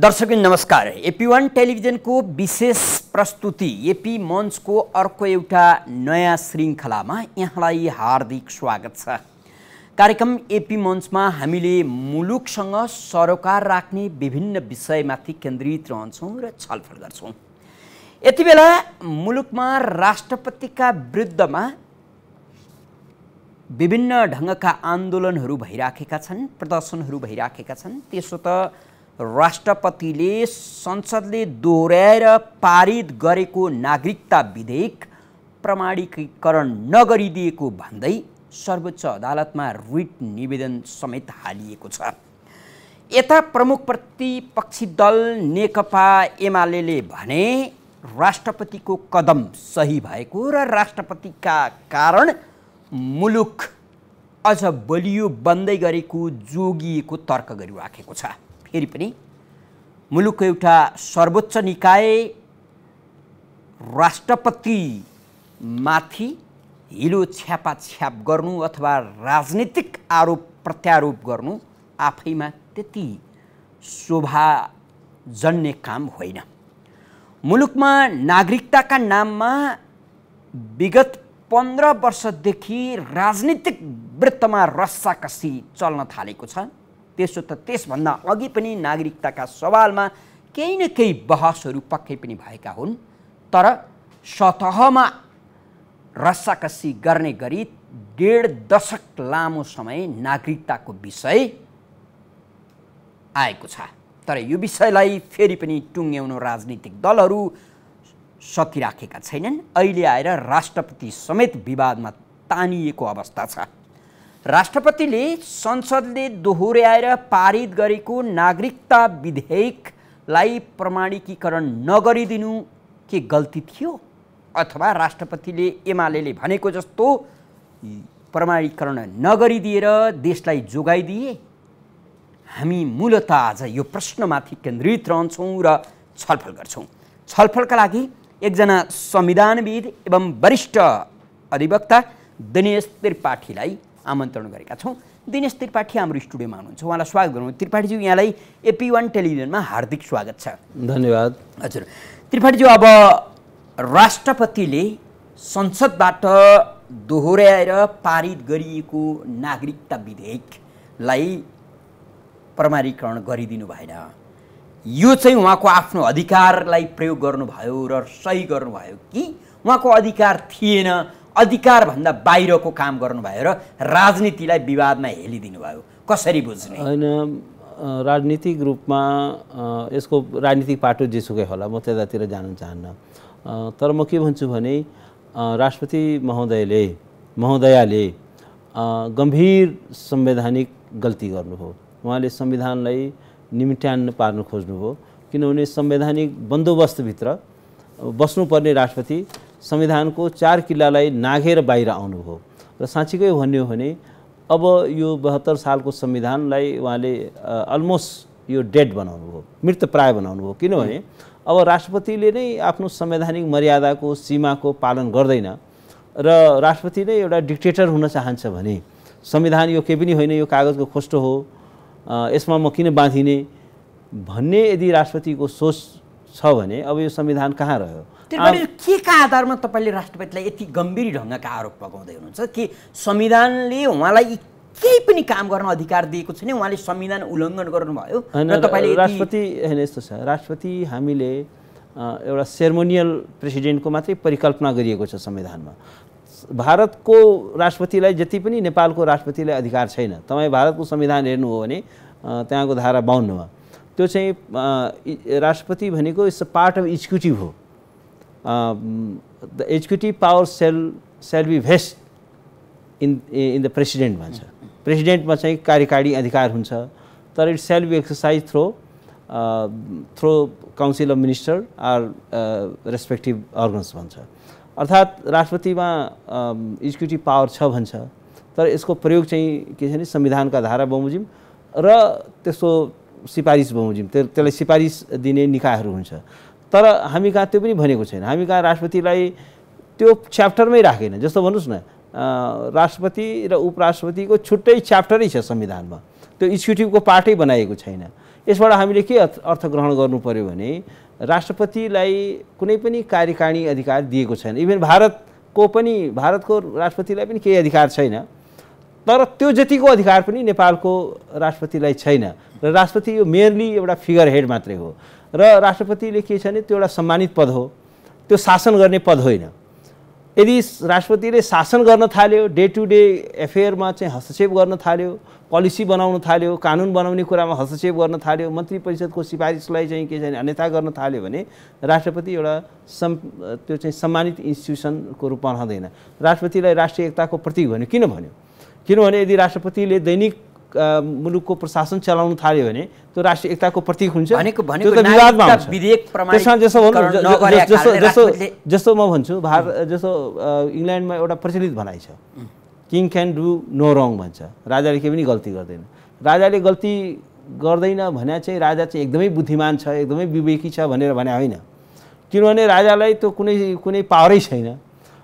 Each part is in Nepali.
दर्शक नमस्कार एपी वान टेलिभिजनको विशेष प्रस्तुति एपी मञ्चको अर्को एउटा नयाँ श्रृङ्खलामा यहाँलाई हार्दिक स्वागत छ कार्यक्रम एपी मञ्चमा हामीले मुलुकसँग सरोकार राख्ने विभिन्न विषयमाथि केन्द्रित रहन्छौँ र छलफल गर्छौँ यति बेला मुलुकमा राष्ट्रपतिका विरुद्धमा विभिन्न ढङ्गका आन्दोलनहरू भइराखेका छन् प्रदर्शनहरू भइराखेका छन् त्यसो त राष्ट्रपतिले संसदले दोहोऱ्याएर पारित गरेको नागरिकता विधेयक प्रमाणीकरण नगरिदिएको भन्दै सर्वोच्च अदालतमा रिट निवेदन समेत हालिएको छ यता प्रमुख प्रतिपक्षी दल नेकपा एमाले भने राष्ट्रपतिको कदम सही भएको र राष्ट्रपतिका कारण मुलुक अझ बलियो बन्दै गरेको जोगिएको तर्क गरिराखेको छ फेरि पनि मुलुकको एउटा सर्वोच्च निकाय राष्ट्रपतिमाथि हिलो छ्याप गर्नु अथवा राजनीतिक आरोप प्रत्यारोप गर्नु आफैमा त्यति शोभाजन्य काम होइन मुलुकमा नागरिकताका नाममा विगत पन्ध्र वर्षदेखि राजनीतिक वृत्तमा रस्साकसी चल्न थालेको छ त्यसो त त्यसभन्दा अघि पनि नागरिकताका सवालमा केही न केही बहसहरू पक्कै पनि भएका हुन् तर सतहमा रस्साकसी गर्ने गरी डेढ दशक लामो समय नागरिकताको विषय आएको छ तर यो विषयलाई फेरि पनि टुङ्ग्याउनु राजनीतिक दलहरू सकिराखेका छैनन् अहिले आएर राष्ट्रपति समेत विवादमा तानिएको अवस्था छ राष्ट्रपतिले संसदले दोहोऱ्याएर पारित गरेको नागरिकता विधेयकलाई प्रमाणीकरण नगरिदिनु के गल्ती थियो अथवा राष्ट्रपतिले एमाले भनेको जस्तो प्रमाणीकरण नगरिदिएर देशलाई जोगाइदिए हामी मूलत आज यो प्रश्नमाथि केन्द्रित रहन्छौँ र छलफल गर्छौँ छलफलका लागि एकजना संविधानविद एवं वरिष्ठ अधिवक्ता दिनेश त्रिपाठीलाई आमन्त्रण गरेका छौँ दिनेश त्रिपाठी हाम्रो स्टुडियोमा हुनुहुन्छ उहाँलाई स्वागत गर्नु त्रिपाठीज्यू यहाँलाई एपी वान टेलिभिजनमा हार्दिक स्वागत छ धन्यवाद हजुर त्रिपाठीज्यू अब राष्ट्रपतिले संसदबाट दोहोऱ्याएर पारित गरिएको नागरिकता विधेयकलाई प्रमाणीकरण गरिदिनु भएन यो चाहिँ उहाँको आफ्नो अधिकारलाई प्रयोग गर्नुभयो र सही गर्नुभयो कि उहाँको अधिकार थिएन अधिकारभन्दा बाहिरको काम गर्नुभयो र राजनीतिलाई विवादमा हेलिदिनु भयो कसरी बुझ्ने होइन राजनीतिक रूपमा यसको राजनीतिक पाटो जेसुकै होला म त्यतातिर जान चाहन्न तर म के भन्छु भने राष्ट्रपति महोदयले महोदयाले गम्भीर संवैधानिक गल्ती गर्नुभयो उहाँले संविधानलाई निम्ट्यान्न पार्नु खोज्नुभयो किनभने संवैधानिक बन्दोबस्तभित्र बस्नुपर्ने राष्ट्रपति संविधानको चार किल्लालाई नाघेर बाहिर आउनुभयो र साँच्चीकै भन्यो भने अब यो बहत्तर सालको संविधानलाई उहाँले अलमोस्ट यो डेड बनाउनुभयो बनाउनु बनाउनुभयो किनभने अब राष्ट्रपतिले नै आफ्नो संवैधानिक मर्यादाको सीमाको पालन गर्दैन र राष्ट्रपति नै एउटा डिक्टेटर हुन चाहन्छ भने संविधान यो केही पनि होइन यो कागजको खोस्टो हो यसमा म किन बाँधिने भन्ने यदि राष्ट्रपतिको सोच छ भने अब यो संविधान कहाँ रह्यो त्रिपाठी केका आधारमा तपाईँले राष्ट्रपतिलाई यति गम्भीर ढङ्गका आरोप लगाउँदै हुनुहुन्छ कि संविधानले उहाँलाई केही पनि काम गर्न अधिकार दिएको छैन उहाँले संविधान उल्लङ्घन गर्नुभयो तपाईँले राष्ट्रपति होइन यस्तो छ राष्ट्रपति हामीले एउटा सेरोमोनियल प्रेसिडेन्टको मात्रै परिकल्पना गरिएको छ संविधानमा भारतको राष्ट्रपतिलाई जति पनि नेपालको राष्ट्रपतिलाई अधिकार छैन तपाईँ भारतको संविधान हेर्नु हो भने त्यहाँको धारा बाहन्नमा त्यो चाहिँ राष्ट्रपति भनेको it's a part of executive हो the executive power shall shall be vested in in the president भन्छ प्रेसिडेन्टमा चाहिँ कार्यकारी अधिकार हुन्छ तर it shall be exercised through through council of minister or respective organs भन्छ अर्थात् राष्ट्रपतिमा एजुक्युटिभ पावर छ भन्छ तर यसको प्रयोग चाहिँ के छ भने संविधानका धारा बमोजिम र त्यसको सिफारिस बमोजिम त्यसलाई सिफारिस दिने निकायहरू हुन्छ तर हामी कहाँ त्यो पनि भनेको छैन हामी कहाँ राष्ट्रपतिलाई त्यो च्याप्टरमै राखेन जस्तो भन्नुहोस् न राष्ट्रपति र उपराष्ट्रपतिको छुट्टै च्याप्टरै छ संविधानमा त्यो इक्जिक्युटिभको पार्टै बनाएको छैन यसबाट हामीले के अर्थ ग्रहण गर्नु पऱ्यो भने राष्ट्रपतिलाई कुनै पनि कार्यकारिणी अधिकार दिएको छैन इभन भारतको पनि भारतको राष्ट्रपतिलाई पनि केही अधिकार छैन तर त्यो जतिको अधिकार पनि नेपालको राष्ट्रपतिलाई छैन र राष्ट्रपति यो मेयरली एउटा फिगर हेड मात्रै हो र राष्ट्रपतिले के छ भने त्यो एउटा सम्मानित पद हो त्यो शासन गर्ने पद होइन यदि राष्ट्रपतिले शासन गर्न थाल्यो डे टु डे एफेयरमा चाहिँ हस्तक्षेप गर्न थाल्यो पोलिसी बनाउन थाल्यो कानुन बनाउने कुरामा हस्तक्षेप गर्न थाल्यो मन्त्री परिषदको सिफारिसलाई चाहिँ के छ भने अन्यथा गर्न थाल्यो भने राष्ट्रपति एउटा सम् त्यो चाहिँ सम्मानित इन्स्टिट्युसनको रूपमा रहँदैन राष्ट्रपतिलाई राष्ट्रिय एकताको प्रतीक भन्यो किन भन्यो किनभने यदि राष्ट्रपतिले दैनिक मुलुकको प्रशासन चलाउन थाल्यो भने त्यो राष्ट्रिय एकताको प्रतीक हुन्छ जस्तो म भन्छु भारत जस्तो इङ्ल्यान्डमा एउटा प्रचलित भनाइ छ king can do no wrong भन्छ राजाले केही पनि गल्ती गर्दैन राजाले गल्ती गर्दैन भने चाहिँ राजा चाहिँ एकदमै बुद्धिमान छ एकदमै विवेकी छ भनेर भने होइन किनभने राजालाई त्यो कुनै कुनै पावरै छैन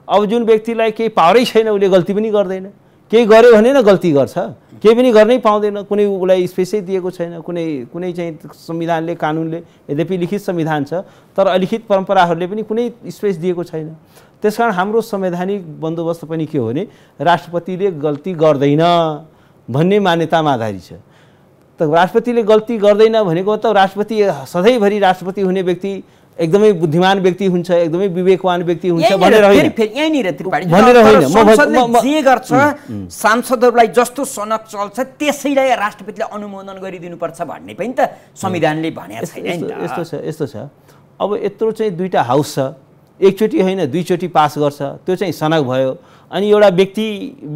अब जुन व्यक्तिलाई केही पावरै छैन उसले गल्ती पनि गर्दैन केही गर्यो भने न गल्ती गर्छ केही पनि गर्नै पाउँदैन कुनै उसलाई स्पेसै दिएको छैन कुनै कुनै चाहिँ संविधानले कानुनले यद्यपि लिखित संविधान छ तर अलिखित परम्पराहरूले पनि कुनै स्पेस दिएको छैन त्यस कारण हाम्रो संवैधानिक बन्दोबस्त पनि के हो भने राष्ट्रपतिले गल्ती गर्दैन भन्ने मान्यतामा आधारित छ त राष्ट्रपतिले गल्ती गर्दैन भनेको त राष्ट्रपति सधैँभरि राष्ट्रपति हुने व्यक्ति एकदमै बुद्धिमान व्यक्ति हुन्छ एकदमै विवेकवान व्यक्ति हुन्छ भनेर जे गर्छ सांसदहरूलाई जस्तो सनक चल्छ त्यसैलाई राष्ट्रपतिले अनुमोदन गरिदिनुपर्छ भन्ने पनि त संविधानले भनेको छैन यस्तो छ यस्तो छ अब यत्रो चाहिँ दुईवटा हाउस छ एकचोटि होइन दुईचोटि पास गर्छ त्यो चाहिँ सनक भयो अनि एउटा व्यक्ति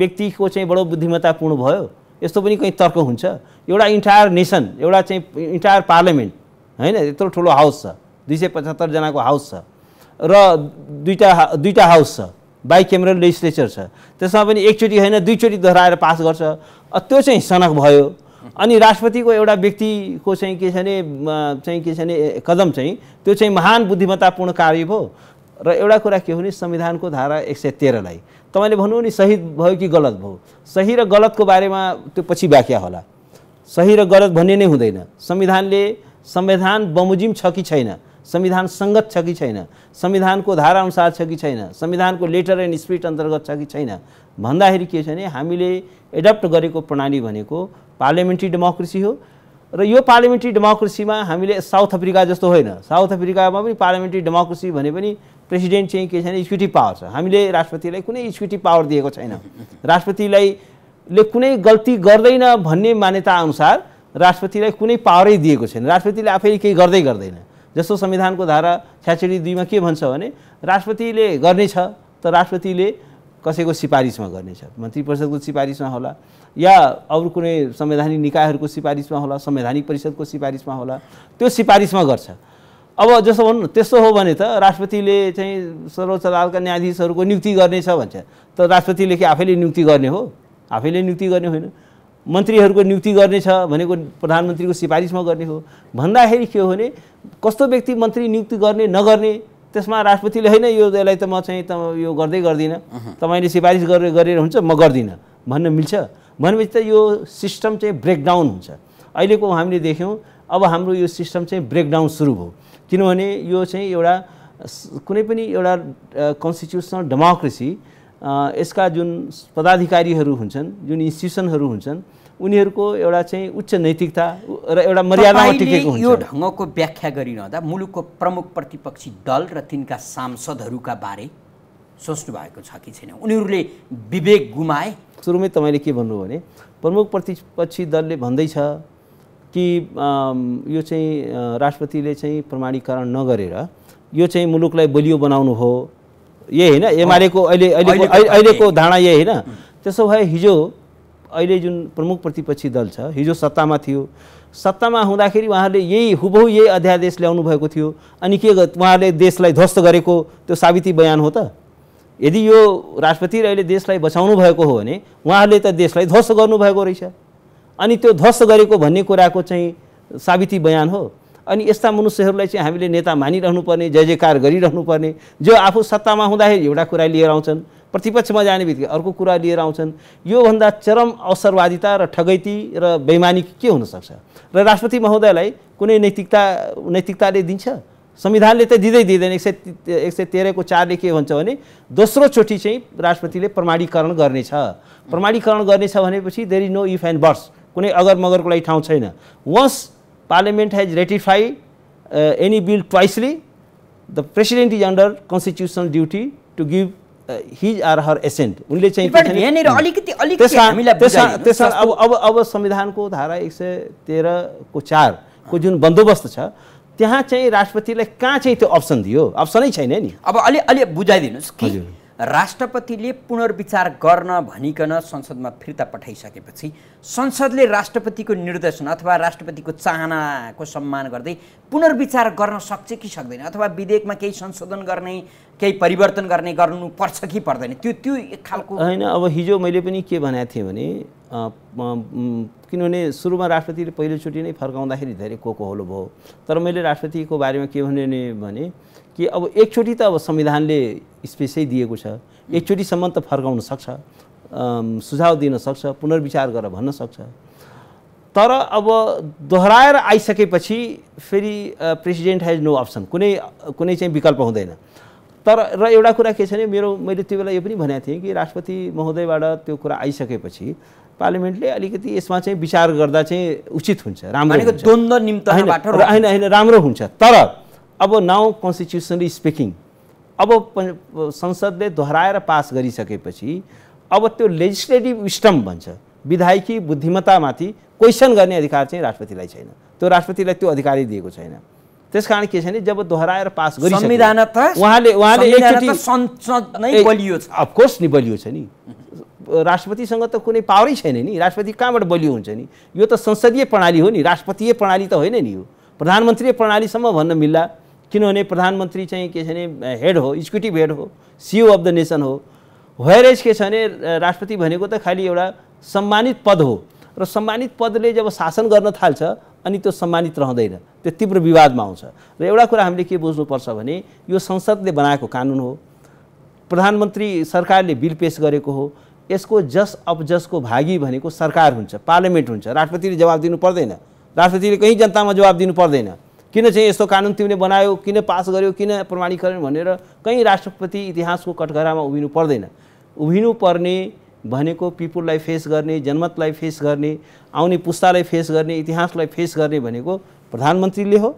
व्यक्तिको चाहिँ बडो बुद्धिमत्तापूर्ण भयो यस्तो पनि कहीँ तर्क हुन्छ एउटा इन्टायर नेसन एउटा चाहिँ इन्टायर पार्लियामेन्ट होइन यत्रो ठुलो हाउस छ दुई सय पचहत्तरजनाको हाउस छ र दुईवटा दुईवटा हाउस छ बाई क्यामेरा लेजिस्लेचर छ त्यसमा पनि एकचोटि होइन दुईचोटि दोहोऱ्याएर पास गर्छ त्यो चाहिँ सनक भयो अनि राष्ट्रपतिको एउटा व्यक्तिको चाहिँ के छ भने चाहिँ के छ भने कदम चाहिँ त्यो चाहिँ महान बुद्धिमत्तापूर्ण कार्य भयो र एउटा कुरा के हो भने संविधानको धारा एक सय तेह्रलाई तपाईँले भन्नु नि सही भयो कि गलत भयो सही र गलतको बारेमा त्यो पछि व्याख्या होला सही र गलत भन्ने नै हुँदैन संविधानले संविधान बमोजिम छ कि छैन संविधान सङ्गत छ कि छैन संविधानको धारा अनुसार छ कि छैन संविधानको लेटर एन्ड स्पिरिट अन्तर्गत छ कि छैन भन्दाखेरि के छ भने हामीले एडप्ट गरेको प्रणाली भनेको पार्लियामेन्ट्री डेमोक्रेसी हो र यो पार्लियामेन्ट्री डेमोक्रेसीमा हामीले साउथ अफ्रिका जस्तो होइन साउथ अफ्रिकामा पनि पार्लियामेन्ट्री डेमोक्रेसी भने पनि प्रेसिडेन्ट चाहिँ के छैन इक्विटी पावर छ हामीले राष्ट्रपतिलाई कुनै इक्विटी पावर दिएको छैन राष्ट्रपतिलाई ले कुनै गल्ती गर्दैन भन्ने मान्यताअनुसार राष्ट्रपतिलाई कुनै पावरै दिएको छैन राष्ट्रपतिले आफैले केही गर्दै गर्दैन जस्तो संविधानको धारा छ्याछडी दुईमा के भन्छ भने राष्ट्रपतिले गर्नेछ त राष्ट्रपतिले कसैको सिफारिसमा गर्नेछ मन्त्री परिषदको सिफारिसमा होला या अरू कुनै संवैधानिक निकायहरूको सिफारिसमा होला संवैधानिक परिषदको सिफारिसमा होला त्यो सिफारिसमा गर्छ अब जस्तो भनौँ त्यसो त्यस्तो हो भने त राष्ट्रपतिले चाहिँ सर्वोच्च अदालतका न्यायाधीशहरूको नियुक्ति गर्नेछ भन्छ त राष्ट्रपतिले के आफैले नियुक्ति गर्ने हो आफैले नियुक्ति गर्ने होइन मन्त्रीहरूको नियुक्ति गर्नेछ भनेको प्रधानमन्त्रीको सिफारिसमा गर्ने हो भन्दाखेरि के हो भने कस्तो व्यक्ति मन्त्री नियुक्ति गर्ने नगर्ने त्यसमा राष्ट्रपतिले होइन यो यसलाई त म चाहिँ त यो गर्दै गर्दिनँ तपाईँले सिफारिस गरेर गरेर हुन्छ म गर्दिनँ भन्न मिल्छ भनेपछि त यो सिस्टम चाहिँ ब्रेकडाउन हुन्छ अहिलेको हामीले देख्यौँ अब हाम्रो यो सिस्टम चाहिँ ब्रेकडाउन सुरु भयो किनभने यो चाहिँ एउटा कुनै पनि एउटा कन्स्टिट्युसनल डेमोक्रेसी यसका जुन पदाधिकारीहरू हुन्छन् जुन इन्स्टिट्युसनहरू हुन्छन् उनीहरूको एउटा चाहिँ उच्च नैतिकता र एउटा मर्यादा यो ढङ्गको व्याख्या गरिरहँदा मुलुकको प्रमुख प्रतिपक्षी दल र तिनका सांसदहरूका बारे सोच्नु भएको छ कि छैन उनीहरूले विवेक गुमाए सुरुमै तपाईँले के भन्नुभयो भने प्रमुख प्रतिपक्षी दलले भन्दैछ कि यो चाहिँ राष्ट्रपतिले चाहिँ प्रमाणीकरण नगरेर यो चाहिँ मुलुकलाई बलियो बनाउनु हो यही होइन एमालेको अहिले अहिले अहिलेको धारणा यही होइन त्यसो भए हिजो अहिले जुन प्रमुख प्रतिपक्षी दल छ हिजो सत्तामा थियो सत्तामा हुँदाखेरि उहाँहरूले यही हुबहु यही अध्यादेश ल्याउनु भएको थियो अनि के उहाँहरूले देशलाई ध्वस्त गरेको त्यो साबिती बयान हो त यदि यो राष्ट्रपति र अहिले देशलाई बचाउनु भएको हो भने उहाँहरूले त देशलाई ध्वस्त गर्नुभएको रहेछ अनि त्यो ध्वस्त गरेको भन्ने कुराको चाहिँ साबिती बयान हो अनि यस्ता मनुष्यहरूलाई चाहिँ हामीले नेता मानिरहनु मानिरहनुपर्ने जय जयकार गरिरहनु पर्ने जो आफू सत्तामा हुँदाखेरि एउटा कुरा लिएर आउँछन् प्रतिपक्षमा जाने बित्तिकै अर्को कुरा लिएर आउँछन् योभन्दा चरम अवसरवादिता र ठगैती र बेमानी के हुनसक्छ र राष्ट्रपति महोदयलाई कुनै नैतिकता नैतिकताले दिन्छ संविधानले त दिँदै दिँदैन एक सय एक सय तेह्रको चारले के भन्छ भने दोस्रो चोटि चाहिँ राष्ट्रपतिले प्रमाणीकरण गर्नेछ प्रमाणीकरण गर्नेछ भनेपछि there is no if and buts कुनै अगर मगरको लागि ठाउँ छैन once Parliament has ratified uh, any bill twicely, the President is under constitutional duty to give his or her assent उनले चाहिँ यहाँनिर अलिकति अलिकति हामीलाई त्यसमा अब अब अब संविधानको धारा एक सय तेह्रको चारको जुन बन्दोबस्त छ त्यहाँ चाहिँ राष्ट्रपतिलाई कहाँ चाहिँ त्यो अप्सन दियो अप्सनै छैन नि अब अलि अलि बुझाइदिनुहोस् कि राष्ट्रपतिले पुनर्विचार गर्न भनिकन संसदमा फिर्ता पठाइसकेपछि संसदले राष्ट्रपतिको निर्देशन अथवा राष्ट्रपतिको चाहनाको सम्मान गर्दै पुनर्विचार गर्न सक्छ कि सक्दैन अथवा विधेयकमा केही संशोधन गर्ने केही परिवर्तन गर्ने गर्नुपर्छ कि पर्दैन त्यो त्यो एक खालको होइन अब हिजो मैले पनि के भनेको थिएँ भने किनभने सुरुमा राष्ट्रपतिले पहिलोचोटि नै फर्काउँदाखेरि धेरै कोको हलो भयो तर मैले राष्ट्रपतिको बारेमा के भने कि अब एकचोटि त अब संविधानले स्पेसै दिएको छ एकचोटिसम्म त फर्काउन सक्छ सुझाव दिन सक्छ पुनर्विचार गरेर भन्न सक्छ तर अब दोहोऱ्याएर आइसकेपछि फेरि प्रेसिडेन्ट हेज नो अप्सन कुनै कुनै चाहिँ विकल्प हुँदैन तर र एउटा कुरा के छ भने मेरो मैले त्यो बेला यो पनि भनेको थिएँ कि राष्ट्रपति महोदयबाट त्यो कुरा आइसकेपछि पार्लिमेन्टले अलिकति यसमा चाहिँ विचार गर्दा चाहिँ उचित हुन्छ राम्रो द्वन्द्व निम्त होइन होइन राम्रो हुन्छ तर अब नाउ कन्स्टिट्युसनली स्पिकिङ अब संसदले दोहोऱ्याएर पास गरिसकेपछि अब त्यो लेजिस्लेटिभ स्टम भन्छ विधायकी बुद्धिमत्तामाथि क्वेसन गर्ने अधिकार चाहिँ राष्ट्रपतिलाई छैन त्यो राष्ट्रपतिलाई त्यो अधिकारै दिएको छैन त्यस कारण के छ भने जब दोहोऱ्याएर पास संविधान नै अफकोर्स नि बलियो छ नि राष्ट्रपतिसँग त कुनै पावरै छैन नि राष्ट्रपति कहाँबाट बलियो हुन्छ नि यो त संसदीय प्रणाली हो नि राष्ट्रपतीय प्रणाली त होइन नि यो प्रधानमन्त्री प्रणालीसम्म भन्न मिल्ला किनभने प्रधानमन्त्री चाहिँ के छ भने हेड हो इक्जिक्युटिभ हेड हो सिओ अफ द नेसन हो वेयर के छ भने राष्ट्रपति भनेको त खालि एउटा सम्मानित पद हो र सम्मानित पदले जब शासन गर्न थाल्छ अनि त्यो सम्मानित रहँदैन त्यो तीव्र विवादमा आउँछ र एउटा कुरा हामीले के बुझ्नुपर्छ भने यो संसदले बनाएको कानुन हो प्रधानमन्त्री सरकारले बिल पेस गरेको हो यसको जस अब जसको भागी भनेको सरकार हुन्छ पार्लियामेन्ट हुन्छ राष्ट्रपतिले जवाब दिनु पर्दैन राष्ट्रपतिले कहीँ जनतामा जवाब दिनु पर्दैन किन चाहिँ यस्तो कानुन तिमीले बनायो किन पास गर्यो किन प्रमाणीकरण भनेर कहीँ राष्ट्रपति इतिहासको कटघरामा उभिनु पर्दैन उभिनु पर्ने भनेको पिपुललाई फेस गर्ने जनमतलाई फेस गर्ने आउने पुस्तालाई फेस गर्ने इतिहासलाई फेस गर्ने भनेको प्रधानमन्त्रीले हो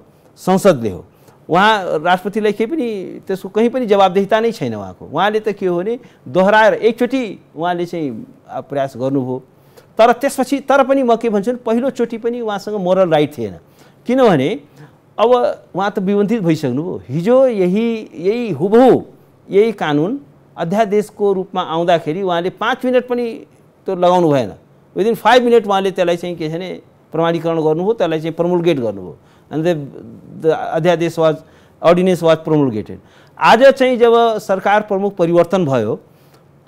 संसदले हो उहाँ राष्ट्रपतिलाई केही पनि त्यसको कहीँ पनि जवाबदेहिता नै छैन उहाँको उहाँले त के हो भने दोहोऱ्याएर एकचोटि उहाँले चाहिँ प्रयास गर्नुभयो तर त्यसपछि तर पनि म के भन्छु पहिलोचोटि पनि उहाँसँग मोरल राइट थिएन किनभने अब उहाँ त विवन्धित भइसक्नुभयो हिजो यही यही हुबहु यही कानुन अध्यादेशको रूपमा आउँदाखेरि उहाँले पाँच मिनट पनि त्यो लगाउनु भएन विदिन फाइभ मिनट उहाँले त्यसलाई चाहिँ के छ भने प्रमाणीकरण गर्नुभयो त्यसलाई चाहिँ प्रमुलगेट गर्नुभयो अन्त द अध्यादेश वाज अर्डिनेन्स वाज प्रमुलगेटेड आज चाहिँ जब सरकार प्रमुख परिवर्तन भयो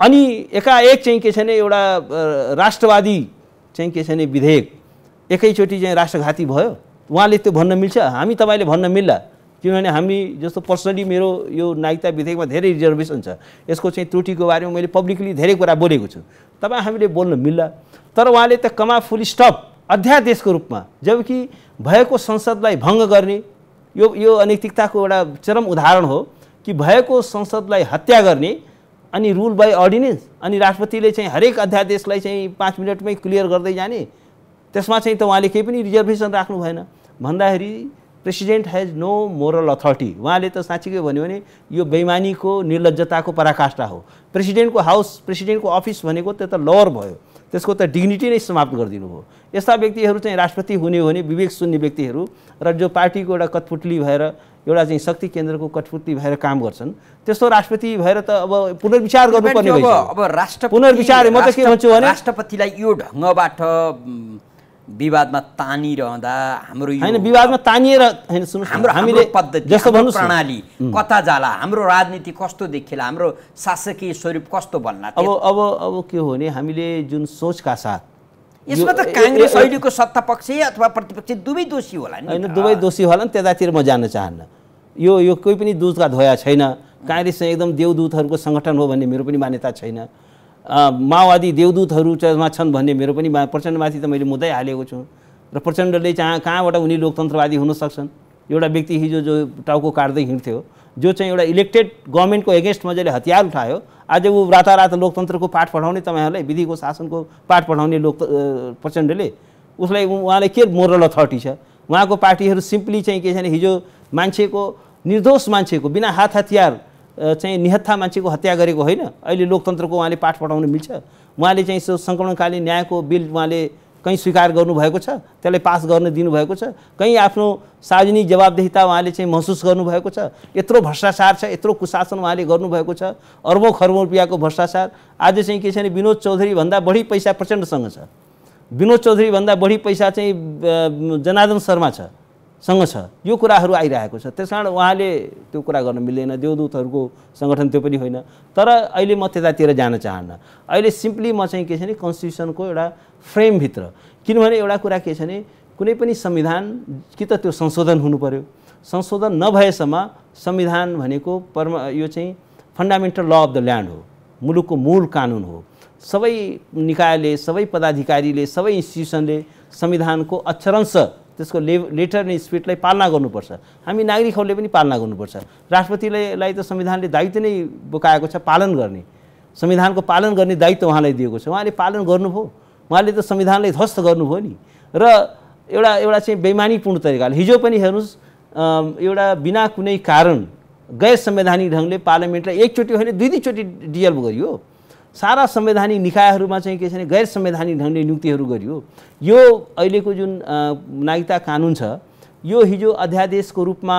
अनि एकाएक चाहिँ के छ भने एउटा राष्ट्रवादी चाहिँ के छ भने विधेयक एकैचोटि चाहिँ राष्ट्रघाती भयो उहाँले त्यो भन्न मिल्छ हामी तपाईँले भन्न मिल्ला किनभने हामी जस्तो पर्सनली मेरो यो नागरिकता विधेयकमा धेरै रिजर्भेसन छ यसको चाहिँ त्रुटिको बारेमा मैले पब्लिकली धेरै कुरा बोलेको छु तपाईँ हामीले बोल्न मिल्ला तर उहाँले त कमा फुल स्टप अध्यादेशको रूपमा जबकि भएको संसदलाई भङ्ग गर्ने यो यो अनैतिकताको एउटा चरम उदाहरण हो कि भएको संसदलाई हत्या गर्ने अनि रुल बाई अर्डिनेन्स अनि राष्ट्रपतिले चाहिँ हरेक अध्यादेशलाई चाहिँ पाँच मिनटमै क्लियर गर्दै जाने त्यसमा चाहिँ त उहाँले केही पनि रिजर्भेसन राख्नु भएन भन्दाखेरि president has no moral authority उहाँले त साँच्चीकै भन्यो भने यो बेइमानीको निर्लजताको पराकाष्ठा हो प्रेसिडेन्टको हाउस प्रेसिडेन्टको अफिस भनेको त्यो त लवर भयो त्यसको त डिग्निटी नै समाप्त गरिदिनु भयो यस्ता व्यक्तिहरू चाहिँ राष्ट्रपति हुने हो भने विवेक सुन्ने व्यक्तिहरू र जो पार्टीको एउटा कठपुतली भएर एउटा चाहिँ शक्ति केन्द्रको कठपुतली भएर काम गर्छन् त्यस्तो राष्ट्रपति भएर त अब पुनर्विचार गर्नुपर्ने अब राष्ट्र पुनर्विचार म त के भन्छु भने राष्ट्रपतिलाई यो ढङ्गबाट विवादमा तानिरहँदा हाम्रो होइन विवादमा तानिएर होइन हाम्रो हामीले पद्धति जस्तो प्रणाली कता जाला हाम्रो राजनीति कस्तो देखिएला हाम्रो शासकीय स्वरूप कस्तो भन्ला अब अब अब के हो भने हामीले जुन सोचका साथ यसमा त काङ्ग्रेस अहिलेको सत्ता पक्ष अथवा प्रतिपक्ष दुवै दोषी होला नि होइन दुवै दोषी होला नि त्यतातिर म जान चाहन्न यो यो कोही पनि दुधका धोया छैन काङ्ग्रेस एकदम देवदूतहरूको सङ्गठन हो भन्ने मेरो पनि मान्यता छैन माओवादी देवदूतहरू छन् भन्ने मेरो पनि प्रचण्डमाथि त मैले मुद्दै हालेको छु र प्रचण्डले चाहिँ कहाँबाट उनी लोकतन्त्रवादी हुन सक्छन् एउटा व्यक्ति हिजो जो टाउको काट्दै हिँड्थ्यो जो चाहिँ एउटा इलेक्टेड गभर्मेन्टको एगेन्स्ट मजाले हतियार उठायो आज ऊ रातारात लोकतन्त्रको पाठ पढाउने तपाईँहरूलाई विधिको शासनको पाठ पढाउने लोक प्रचण्डले उसलाई उहाँलाई के मोरल अथोरिटी छ उहाँको पार्टीहरू सिम्पली चाहिँ के छ भने हिजो मान्छेको निर्दोष मान्छेको बिना हात हतियार चाहिँ निहत्था मान्छेको हत्या गरेको होइन अहिले लोकतन्त्रको उहाँले पाठ पढाउनु मिल्छ उहाँले चाहिँ सो सङ्कलनकालीन न्यायको बिल उहाँले कहीँ स्वीकार गर्नुभएको छ त्यसलाई पास गर्न दिनुभएको छ कहीँ आफ्नो सार्वजनिक जवाबदेहिता उहाँले चाहिँ महसुस गर्नुभएको छ यत्रो भ्रष्टाचार छ यत्रो कुशासन उहाँले गर्नुभएको छ अर्बौँ खरबौँ रुपियाँको भ्रष्टाचार आज चाहिँ के छ भने विनोद चौधरीभन्दा बढी पैसा प्रचण्डसँग छ विनोद चौधरीभन्दा बढी पैसा चाहिँ जनार्दन शर्मा छ सँग छ यो कुराहरू आइरहेको छ त्यस कारण उहाँले त्यो कुरा गर्न मिल्दैन देवदूतहरूको सङ्गठन त्यो पनि होइन तर अहिले म त्यतातिर जान चाहन्न अहिले सिम्पली म चाहिँ के छ भने कन्स्टिट्युसनको एउटा फ्रेमभित्र किनभने एउटा कुरा के छ भने कुनै पनि संविधान कि त त्यो संशोधन हुनु पऱ्यो संशोधन नभएसम्म संविधान भनेको पर्म यो चाहिँ fundamental law of the land हो मुलुकको मूल कानुन हो सबै निकायले सबै पदाधिकारीले सबै इन्स्टिट्युसनले संविधानको अक्षरंश त्यसको ले लेटर अनि स्पिडलाई पालना गर्नुपर्छ हामी नागरिकहरूले पनि पालना गर्नुपर्छ राष्ट्रपतिलाई त संविधानले दायित्व नै बोकाएको छ पालन गर्ने संविधानको पालन गर्ने दायित्व उहाँलाई दिएको छ उहाँले पालन गर्नुभयो उहाँले त संविधानलाई ध्वस्त गर्नुभयो नि र एउटा एउटा चाहिँ बेमानीपूर्ण तरिकाले हिजो पनि हेर्नुहोस् एउटा बिना कुनै कारण गैर संवैधानिक ढङ्गले पार्लियामेन्टलाई एकचोटि होइन दुई दुईचोटि डिजल्भ गरियो सारा संवैधानिक निकायहरूमा चाहिँ के छ भने गैर संवैधानिक ढङ्गले नियुक्तिहरू गरियो यो अहिलेको जुन नागरिकता कानुन छ यो हिजो अध्यादेशको रूपमा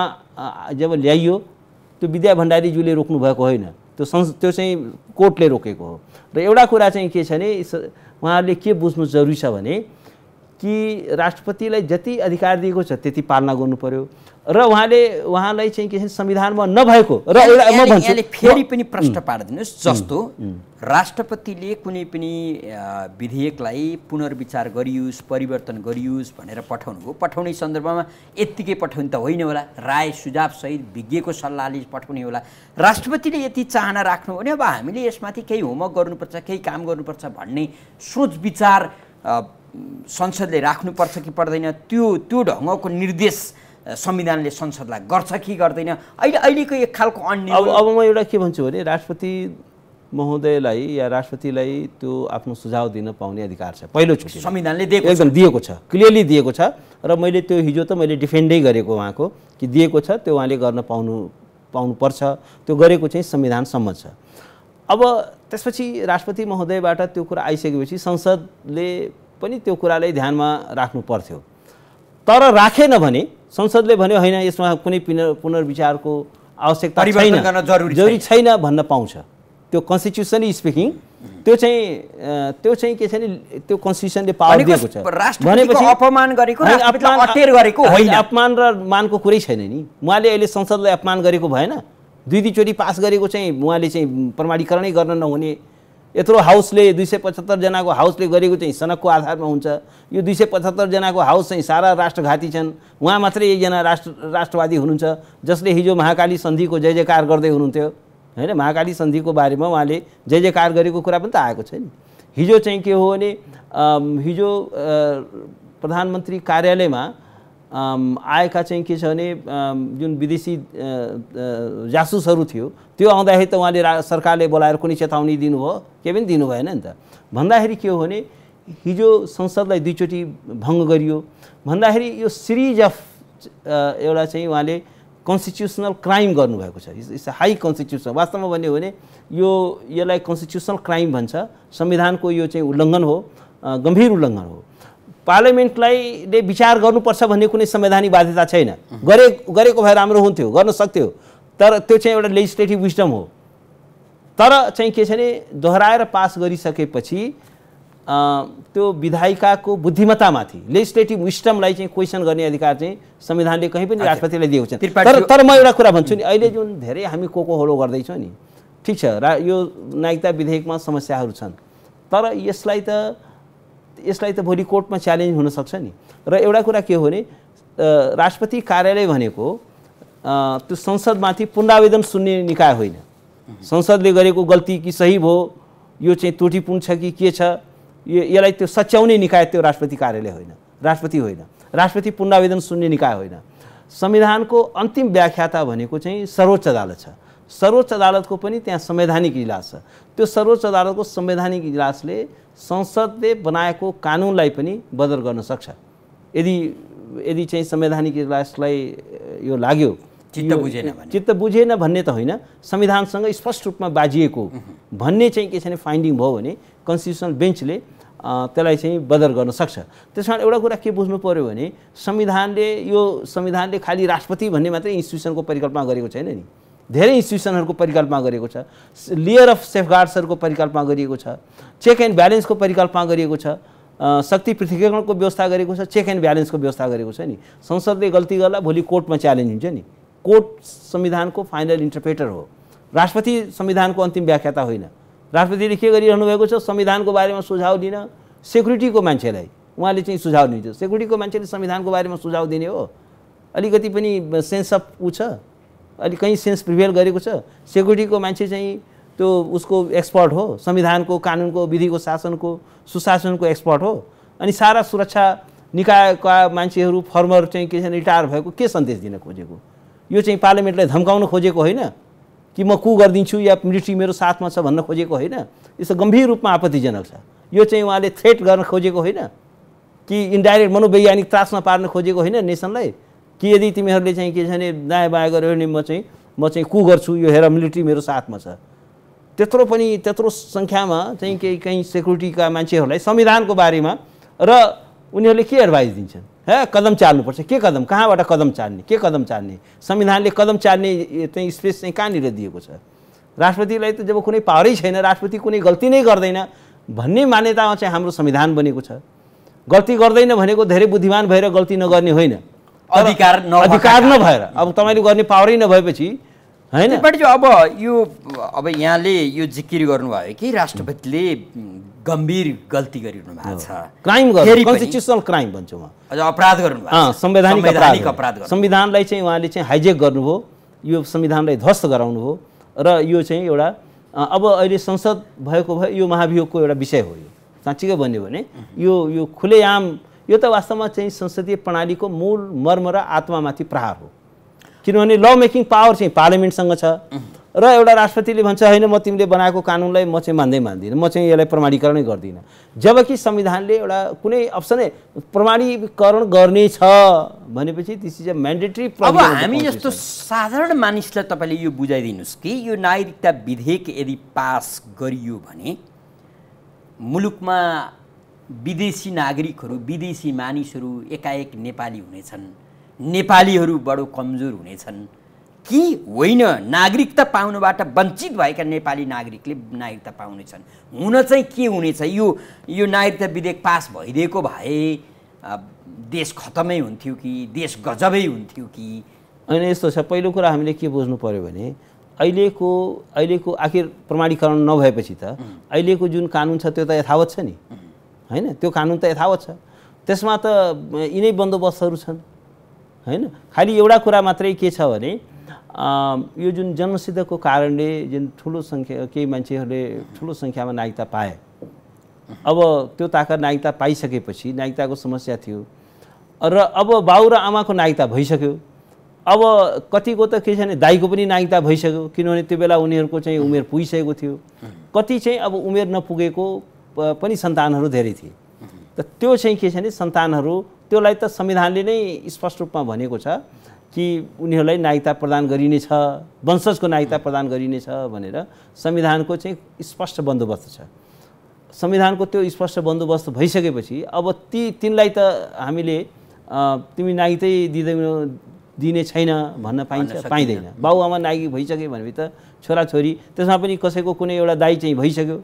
जब ल्याइयो त्यो विद्या भण्डारीज्यूले रोक्नु भएको होइन त्यो संस त्यो चाहिँ कोर्टले रोकेको हो र एउटा कुरा चाहिँ के छ भने उहाँहरूले के बुझ्नु जरुरी छ भने कि राष्ट्रपतिलाई जति अधिकार दिएको छ त्यति पालना गर्नु पऱ्यो र उहाँले उहाँलाई चाहिँ के संविधानमा नभएको र एउटा म भन्छु फेरि पनि प्रश्न पारिदिनुहोस् जस्तो राष्ट्रपतिले कुनै पनि विधेयकलाई पुनर्विचार गरियोस् परिवर्तन गरियोस् भनेर पठाउनु हो पठाउने सन्दर्भमा यत्तिकै पठाउने त होइन होला राय सुझावसहित विज्ञको सल्लाहले पठाउने होला राष्ट्रपतिले यति चाहना राख्नु हो भने अब हामीले यसमाथि केही होमवर्क गर्नुपर्छ केही काम गर्नुपर्छ भन्ने सोच विचार संसदले राख्नुपर्छ कि पर्दैन त्यो त्यो ढङ्गको निर्देश संविधानले संसदलाई गर्छ कि गर्दैन अहिले अहिलेको एक खालको अन्य अब अब म एउटा के भन्छु भने राष्ट्रपति महोदयलाई या राष्ट्रपतिलाई त्यो आफ्नो सुझाव दिन पाउने अधिकार छ पहिलोचोटि संविधानले दिएको एकदम दिएको छ क्लियरली दिएको छ र मैले त्यो हिजो त मैले डिफेन्डै गरेको उहाँको कि दिएको छ त्यो उहाँले गर्न पाउनु पाउनुपर्छ त्यो गरेको चाहिँ संविधानसम्म छ अब त्यसपछि राष्ट्रपति महोदयबाट त्यो कुरा आइसकेपछि संसदले पनि त्यो कुरालाई ध्यानमा राख्नु पर्थ्यो तर राखेन भने संसदले भन्यो होइन यसमा कुनै पुनर्विचारको आवश्यकता छैन जरुरी छैन भन्न पाउँछ त्यो कन्स्टिट्युसनली स्पिकिङ त्यो चाहिँ त्यो चाहिँ के छ नि त्यो कन्स्टिट्युसनले पावर दिएको छ भनेपछि अपमान गरेको गरेको होइन अपमान र मानको कुरै छैन नि उहाँले अहिले संसदलाई अपमान गरेको भएन दुई दुईचोटि पास गरेको चाहिँ उहाँले चाहिँ प्रमाणीकरणै गर्न नहुने यत्रो हाउसले दुई सय पचहत्तरजनाको हाउसले गरेको चाहिँ सनकको आधारमा हुन्छ यो दुई सय पचहत्तरजनाको हाउस चाहिँ सारा राष्ट्रघाती छन् उहाँ मात्रै एकजना राष्ट्र राष्ट्रवादी हुनुहुन्छ जसले हिजो महाकाली सन्धिको जय जयकार गर्दै हुनुहुन्थ्यो होइन महाकाली सन्धिको बारेमा उहाँले जय जयकार गरेको कुरा पनि त आएको छ नि हिजो चाहिँ के हो भने हिजो प्रधानमन्त्री कार्यालयमा आएका चाहिँ के छ भने जुन विदेशी जासुसहरू थियो त्यो आउँदाखेरि त उहाँले सरकारले बोलाएर कुनै चेतावनी दिनुभयो केही पनि दिनु भएन नि त भन्दाखेरि के हो भने हिजो संसदलाई दुईचोटि भङ्ग गरियो भन्दाखेरि यो सिरिज अफ एउटा चाहिँ उहाँले कन्स्टिट्युसनल क्राइम गर्नुभएको छ इट्स हाई कन्स्टिट्युसन वास्तवमा भन्यो भने यो यसलाई कन्स्टिट्युसनल क्राइम भन्छ संविधानको यो चाहिँ उल्लङ्घन हो गम्भीर उल्लङ्घन हो पार्लियामेन्टलाई विचार गर्नुपर्छ भन्ने कुनै संवैधानिक बाध्यता छैन गरे गरेको भए राम्रो हुन्थ्यो गर्न सक्थ्यो तर त्यो चाहिँ एउटा लेजिस्लेटिभ विस्टम हो तर चाहिँ के छ भने दोहोऱ्याएर पास गरिसकेपछि त्यो विधायिकाको बुद्धिमत्तामाथि लेजिस्लेटिभ विस्टमलाई चाहिँ क्वेसन गर्ने अधिकार चाहिँ संविधानले कहीँ पनि राष्ट्रपतिलाई दिएको छ तर तर म एउटा कुरा भन्छु नि अहिले जुन धेरै हामी को को होलो गर्दैछौँ नि ठिक छ रा यो नागरिकता विधेयकमा समस्याहरू छन् तर यसलाई त यसलाई त भोलि कोर्टमा च्यालेन्ज हुनसक्छ नि र एउटा कुरा के हो भने राष्ट्रपति कार्यालय भनेको त्यो संसदमाथि पुनरावेदन सुन्ने निकाय होइन संसदले गरेको गल्ती कि सही भयो यो चाहिँ त्रुटिपूर्ण छ कि के छ यो यसलाई त्यो सच्याउने निकाय त्यो राष्ट्रपति कार्यालय होइन राष्ट्रपति होइन राष्ट्रपति पुनरावेदन सुन्ने निकाय होइन संविधानको अन्तिम व्याख्याता भनेको चाहिँ सर्वोच्च अदालत छ सर्वोच्च अदालतको पनि त्यहाँ संवैधानिक इजलास छ त्यो सर्वोच्च अदालतको संवैधानिक इजलासले संसदले बनाएको कानुनलाई पनि बदल गर्न सक्छ यदि यदि चाहिँ संवैधानिक इजलासलाई यो लाग्यो चित्त बुझेन चित्त बुझेन भन्ने त होइन संविधानसँग स्पष्ट रूपमा बाजिएको भन्ने चाहिँ के छ भने फाइन्डिङ भयो भने कन्स्टिट्युसनल बेन्चले त्यसलाई चाहिँ बदल गर्न सक्छ त्यस कारण एउटा कुरा के बुझ्नु पऱ्यो भने संविधानले यो संविधानले खालि राष्ट्रपति भन्ने मात्रै इन्स्टिट्युसनको परिकल्पना गरेको छैन नि धेरै इन्स्टिट्युसनहरूको परिकल्पना गरिएको छ लेयर अफ सेफ परिकल्पना गरिएको छ चेक एन्ड ब्यालेन्सको परिकल्पना गरिएको छ शक्ति पृथकीकरणको व्यवस्था गरेको छ चेक एन्ड ब्यालेन्सको व्यवस्था गरेको छ नि संसदले गल्ती गर्ला भोलि कोर्टमा च्यालेन्ज हुन्छ नि कोर्ट संविधानको फाइनल इन्टरप्रेटर हो राष्ट्रपति संविधानको अन्तिम व्याख्याता होइन राष्ट्रपतिले के गरिरहनु भएको छ संविधानको बारेमा सुझाव दिन सेक्युरिटीको मान्छेलाई उहाँले चाहिँ सुझाव दिन्छ सेक्युरिटीको मान्छेले संविधानको बारेमा सुझाव दिने हो अलिकति पनि सेन्स अफ ऊ छ अलिक कहीँ सेन्स प्रिभेल गरेको छ सेक्युरिटीको मान्छे चाहिँ त्यो उसको एक्सपर्ट हो संविधानको कानुनको विधिको शासनको सुशासनको एक्सपर्ट हो अनि सारा सुरक्षा निकायका मान्छेहरू फर्मर चाहिँ के छ रिटायर भएको के सन्देश दिन खोजेको यो चाहिँ पार्लियामेन्टलाई धम्काउन खोजेको होइन कि म कु गरिदिन्छु या मिलिट्री मेरो साथमा छ भन्न खोजेको होइन यसो गम्भीर रूपमा आपत्तिजनक छ यो चाहिँ उहाँले थ्रेट गर्न खोजेको होइन कि इन्डाइरेक्ट मनोवैज्ञानिक त्रासमा पार्न खोजेको होइन नेसनलाई कि यदि तिमीहरूले चाहिँ के छ भने दायाँ बायाँ गऱ्यो भने म चाहिँ म चाहिँ कु गर्छु यो हेर मिलिट्री मेरो साथमा छ त्यत्रो पनि त्यत्रो सङ्ख्यामा चाहिँ केही कहीँ सेक्युरिटीका मान्छेहरूलाई संविधानको बारेमा र उनीहरूले के एडभाइस दिन्छन् है कदम चाल्नुपर्छ के कदम कहाँबाट कदम चाल्ने के कदम चाल्ने संविधानले कदम चाल्ने चाहिँ स्पेस चाहिँ कहाँनिर दिएको छ राष्ट्रपतिलाई त जब कुनै पावरै छैन राष्ट्रपति कुनै गल्ती नै गर्दैन भन्ने मान्यतामा चाहिँ हाम्रो संविधान बनेको छ गल्ती गर्दैन भनेको धेरै बुद्धिमान भएर गल्ती नगर्ने होइन अधिकार अधिकार नभएर अब तपाईँले गर्ने पावरै नभएपछि होइन जो अब यो अब यहाँले यो जिकिर गर्नुभयो कि राष्ट्रपतिले गम्भीर गल्ती गरिरहनु भएको छ क्राइम कन्स्टिट्युसनल क्राइम भन्छु म अपराध गर्नु संवैधानिक अपराध संविधानलाई चाहिँ उहाँले चाहिँ हाइजेक गर्नुभयो यो संविधानलाई ध्वस्त गराउनु हो र यो चाहिँ एउटा अब अहिले संसद भएको भए यो महाभियोगको एउटा विषय हो यो साँच्चीकै भन्यो भने यो यो खुलेआम यो त वास्तवमा चाहिँ संसदीय प्रणालीको मूल मर्म र आत्मामाथि प्रहार हो किनभने ल मेकिङ पावर चाहिँ पार्लियामेन्टसँग छ र एउटा राष्ट्रपतिले भन्छ होइन म तिमीले बनाएको कानुनलाई म चाहिँ मान्दै मान्दिनँ म चाहिँ यसलाई प्रमाणीकरणै गर्दिनँ जबकि संविधानले एउटा कुनै अप्सनै प्रमाणीकरण गर्ने छ भनेपछि दिस इज अ म्यान्डेटरी अब हामी जस्तो साधारण मानिसलाई तपाईँले यो बुझाइदिनुहोस् कि यो नागरिकता विधेयक यदि पास गरियो भने मुलुकमा विदेशी नागरिकहरू विदेशी मानिसहरू एकाएक नेपाली हुनेछन् नेपालीहरू बडो कमजोर हुनेछन् कि होइन नागरिकता पाउनबाट वञ्चित भएका नेपाली नागरिकले नागरिकता पाउनेछन् हुन चाहिँ के हुनेछ यो यो नागरिकता विधेयक पास भइदिएको भए देश खतमै हुन्थ्यो कि देश गजबै हुन्थ्यो कि होइन यस्तो छ पहिलो कुरा हामीले के बुझ्नु पऱ्यो भने अहिलेको अहिलेको आखिर प्रमाणीकरण नभएपछि त अहिलेको जुन कानुन छ त्यो त यथावत छ नि होइन त्यो कानुन त यथावत छ त्यसमा त यिनै बन्दोबस्तहरू छन् होइन खालि एउटा कुरा मात्रै के छ भने यो जुन जन्मसिद्धको कारणले जुन ठुलो सङ्ख्या केही मान्छेहरूले ठुलो सङ्ख्यामा नागरिकता पाए अब त्यो ताकत नागरिकता पाइसकेपछि नागरिकताको समस्या थियो र अब बाउ र आमाको नागरिकता भइसक्यो अब कतिको त के छ भने दाईको पनि नागरिकता भइसक्यो किनभने त्यो बेला उनीहरूको चाहिँ उमेर पुगिसकेको थियो कति चाहिँ अब उमेर नपुगेको पनि सन्तानहरू धेरै थिए त त्यो चाहिँ के छ भने सन्तानहरू त्यसलाई त संविधानले नै स्पष्ट रूपमा भनेको छ कि उनीहरूलाई नागरिकता प्रदान गरिनेछ वंशजको नागरिकता प्रदान गरिनेछ भनेर संविधानको चाहिँ स्पष्ट बन्दोबस्त छ संविधानको त्यो स्पष्ट बन्दोबस्त भइसकेपछि अब ती तिनलाई त हामीले तिमी नागरिकै दिँदैनौ दिने छैन भन्न पाइन्छ पाइँदैन आमा नागरिक भइसक्यो भने त छोराछोरी त्यसमा पनि कसैको कुनै एउटा दाई चाहिँ भइसक्यो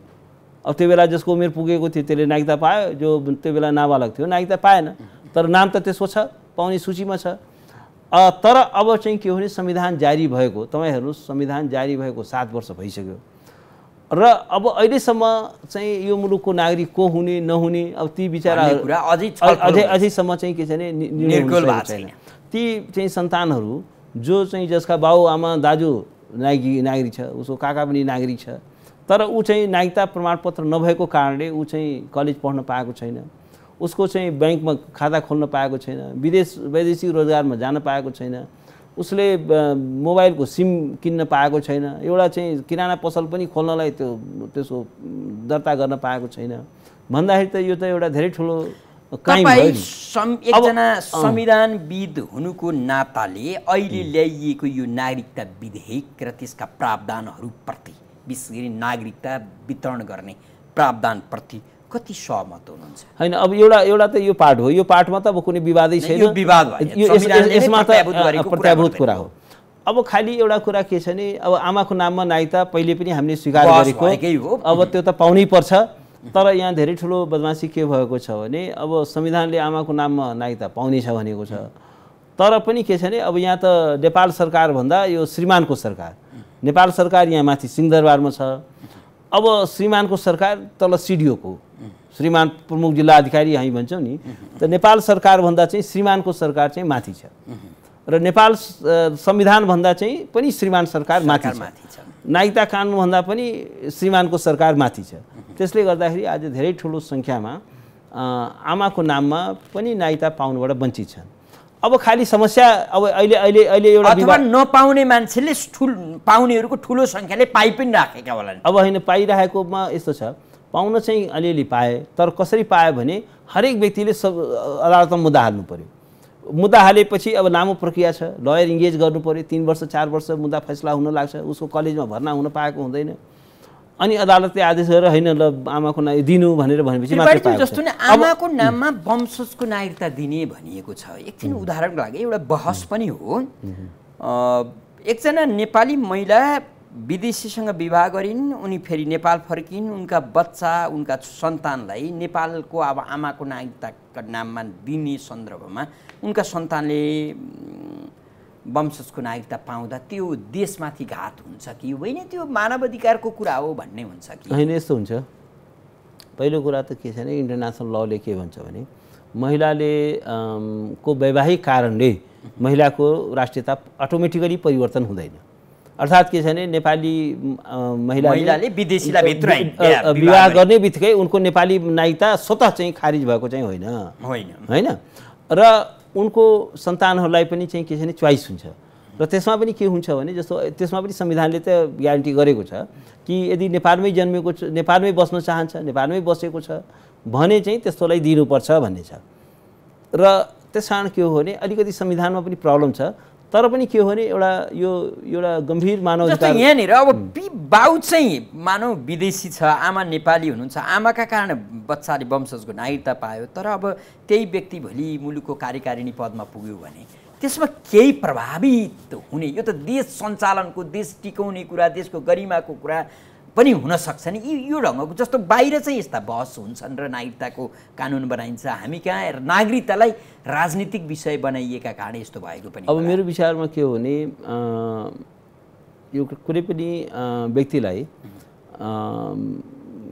अब त्यो बेला जसको उमेर पुगेको थियो त्यसले नागरिकता पायो जो त्यो बेला नाबालक थियो नागरिकता पाएन तर नाम त त्यसको छ पाउने सूचीमा छ तर अब चाहिँ के हो भने संविधान जारी भएको तपाईँ हेर्नुहोस् संविधान जारी भएको सात वर्ष भइसक्यो र अब अहिलेसम्म चाहिँ यो मुलुकको नागरिक को हुने नहुने अब ती विचारहरू अझै अझैसम्म चाहिँ के छ भने निर्गोल भएको छैन ती चाहिँ सन्तानहरू जो चाहिँ जसका बाउ आमा दाजु नागरिक नागरिक छ उसको काका पनि नागरिक छ तर ऊ चाहिँ नागरिकता प्रमाणपत्र नभएको कारणले ऊ चाहिँ कलेज पढ्न पाएको छैन उसको चाहिँ ब्याङ्कमा खाता खोल्न पाएको छैन विदेश वैदेशिक रोजगारमा जान पाएको छैन उसले मोबाइलको सिम किन्न पाएको छैन एउटा चाहिँ किराना पसल पनि खोल्नलाई त्यो त्यसको दर्ता गर्न पाएको छैन भन्दाखेरि त यो त एउटा धेरै ठुलो एकजना संविधानविद हुनुको नाताले अहिले ल्याइएको यो नागरिकता विधेयक र त्यसका प्रावधानहरूप्रति विशेष गरी नागरिकता वितरण गर्ने प्रावधानप्रति कति सहमत हुनुहुन्छ होइन अब एउटा एउटा त यो पाठ हो यो पाठमा त अब कुनै विवादै छैन विवाद यसमा त प्रत्याभूत कुरा हो अब खालि एउटा कुरा के छ भने अब आमाको नाममा नायिता पहिले पनि हामीले स्वीकार गरेको अब त्यो त पाउनै पर्छ तर यहाँ धेरै ठुलो बदमासी के भएको छ भने अब संविधानले आमाको नाममा नायिता पाउनेछ भनेको छ तर पनि के छ भने अब यहाँ त नेपाल सरकारभन्दा यो श्रीमानको सरकार नेपाल सरकार यहाँ माथि सिंहदरबारमा छ अब श्रीमानको सरकार तल सिडिओको श्रीमान प्रमुख जिल्ला अधिकारी हामी भन्छौँ नि त नेपाल सरकारभन्दा चाहिँ श्रीमानको सरकार चाहिँ माथि छ र नेपाल संविधानभन्दा चाहिँ पनि श्रीमान सरकार माथि छ नागरिकता कानुनभन्दा पनि श्रीमानको सरकार माथि छ त्यसले गर्दाखेरि आज धेरै ठुलो सङ्ख्यामा आमाको नाममा पनि नागरिकता पाउनुबाट वञ्चित छन् अब खालि समस्या अब अहिले अहिले अहिले एउटा अथवा नपाउने मान्छेले ठुल पाउनेहरूको ठुलो सङ्ख्याले पाइ पनि राखेका होला अब होइन पाइराखेकोमा यस्तो छ पाउन चाहिँ अलिअलि पाए तर कसरी पायो भने हरेक व्यक्तिले सब अदालतमा मुद्दा हाल्नु पऱ्यो मुद्दा हालेपछि अब लामो प्रक्रिया छ लयर इङ्गेज गर्नु पऱ्यो तिन वर्ष चार वर्ष मुद्दा फैसला हुन लाग्छ उसको कलेजमा भर्ना हुन पाएको हुँदैन अनि अदालतले आदेश गरेर होइन ल आमाको नाम दिनु भनेर भनेपछि जस्तो नै आमाको नाममा वंशजको नागरिकता दिने भनिएको छ एकछिन उदाहरणको लागि एउटा बहस पनि हो एकजना नेपाली महिला विदेशीसँग विवाह गरिन् उनी फेरि नेपाल फर्किन् उनका बच्चा उनका सन्तानलाई नेपालको अब आमाको नागरिकताको नाममा दिने सन्दर्भमा उनका सन्तानले वंशजको नागरिकता पाउँदा त्यो देशमाथि घात हुन्छ कि होइन त्यो मानव अधिकारको कुरा हो भन्ने हुन्छ कि होइन यस्तो हुन्छ पहिलो कुरा त के छ भने इन्टरनेसनल लले के भन्छ भने महिलाले को वैवाहिक कारणले महिलाको राष्ट्रियता अटोमेटिकली परिवर्तन हुँदैन अर्थात् के छ भने नेपाली महिलाले विदेशीलाई विवाह गर्ने बित्तिकै उनको नेपाली नायिता स्वतः चाहिँ खारिज भएको चाहिँ होइन होइन होइन र उनको सन्तानहरूलाई पनि चाहिँ के छ भने चोइस हुन्छ र त्यसमा पनि के हुन्छ भने जस्तो त्यसमा पनि संविधानले त ग्यारेन्टी गरेको छ कि यदि नेपालमै जन्मेको छ नेपालमै बस्न चाहन्छ नेपालमै बसेको छ भने चाहिँ त्यस्तोलाई दिनुपर्छ भन्ने छ र त्यस कारण के हो भने अलिकति संविधानमा पनि प्रब्लम छ तर पनि के हो भने एउटा यो एउटा गम्भीर मानव यहाँनिर अब बाउ चाहिँ मानव विदेशी छ आमा नेपाली हुनुहुन्छ आमाका कारण बच्चाले वंशजको नागरिकता पायो तर अब त्यही व्यक्ति भोलि मुलुकको कार्यकारिणी पदमा पुग्यो भने त्यसमा केही प्रभावित हुने यो त देश सञ्चालनको देश टिकाउने कुरा देशको गरिमाको कुरा पनि हुनसक्छ नि यी यो ढङ्गको जस्तो बाहिर चाहिँ यस्ता बहस हुन्छन् र नागरिकताको कानुन बनाइन्छ हामी कहाँ नागरिकतालाई राजनीतिक विषय बनाइएका कारण यस्तो भएको पनि अब मेरो विचारमा के हो भने यो कुनै पनि व्यक्तिलाई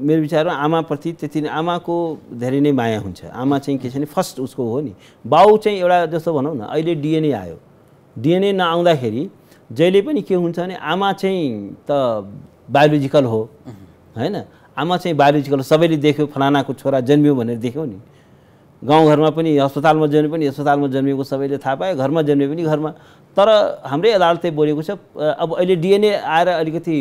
मेरो विचारमा आमाप्रति त्यति नै आमाको धेरै नै माया हुन्छ आमा चाहिँ के छ भने फर्स्ट उसको हो नि बाउ चाहिँ एउटा जस्तो भनौँ न अहिले डिएनए आयो डिएनए नआउँदाखेरि जहिले पनि के हुन्छ भने आमा चाहिँ त बायोलोजिकल हो होइन आमा चाहिँ बायोलोजिकल सबैले देख्यो फलानाको छोरा जन्मियो भनेर देख्यो नि गाउँघरमा पनि अस्पतालमा जन्मियो पनि अस्पतालमा जन्मिएको सबैले थाहा पायो घरमा जन्मियो पनि घरमा तर हाम्रै अदालतले बोलेको छ अब अहिले डिएनए आएर अलिकति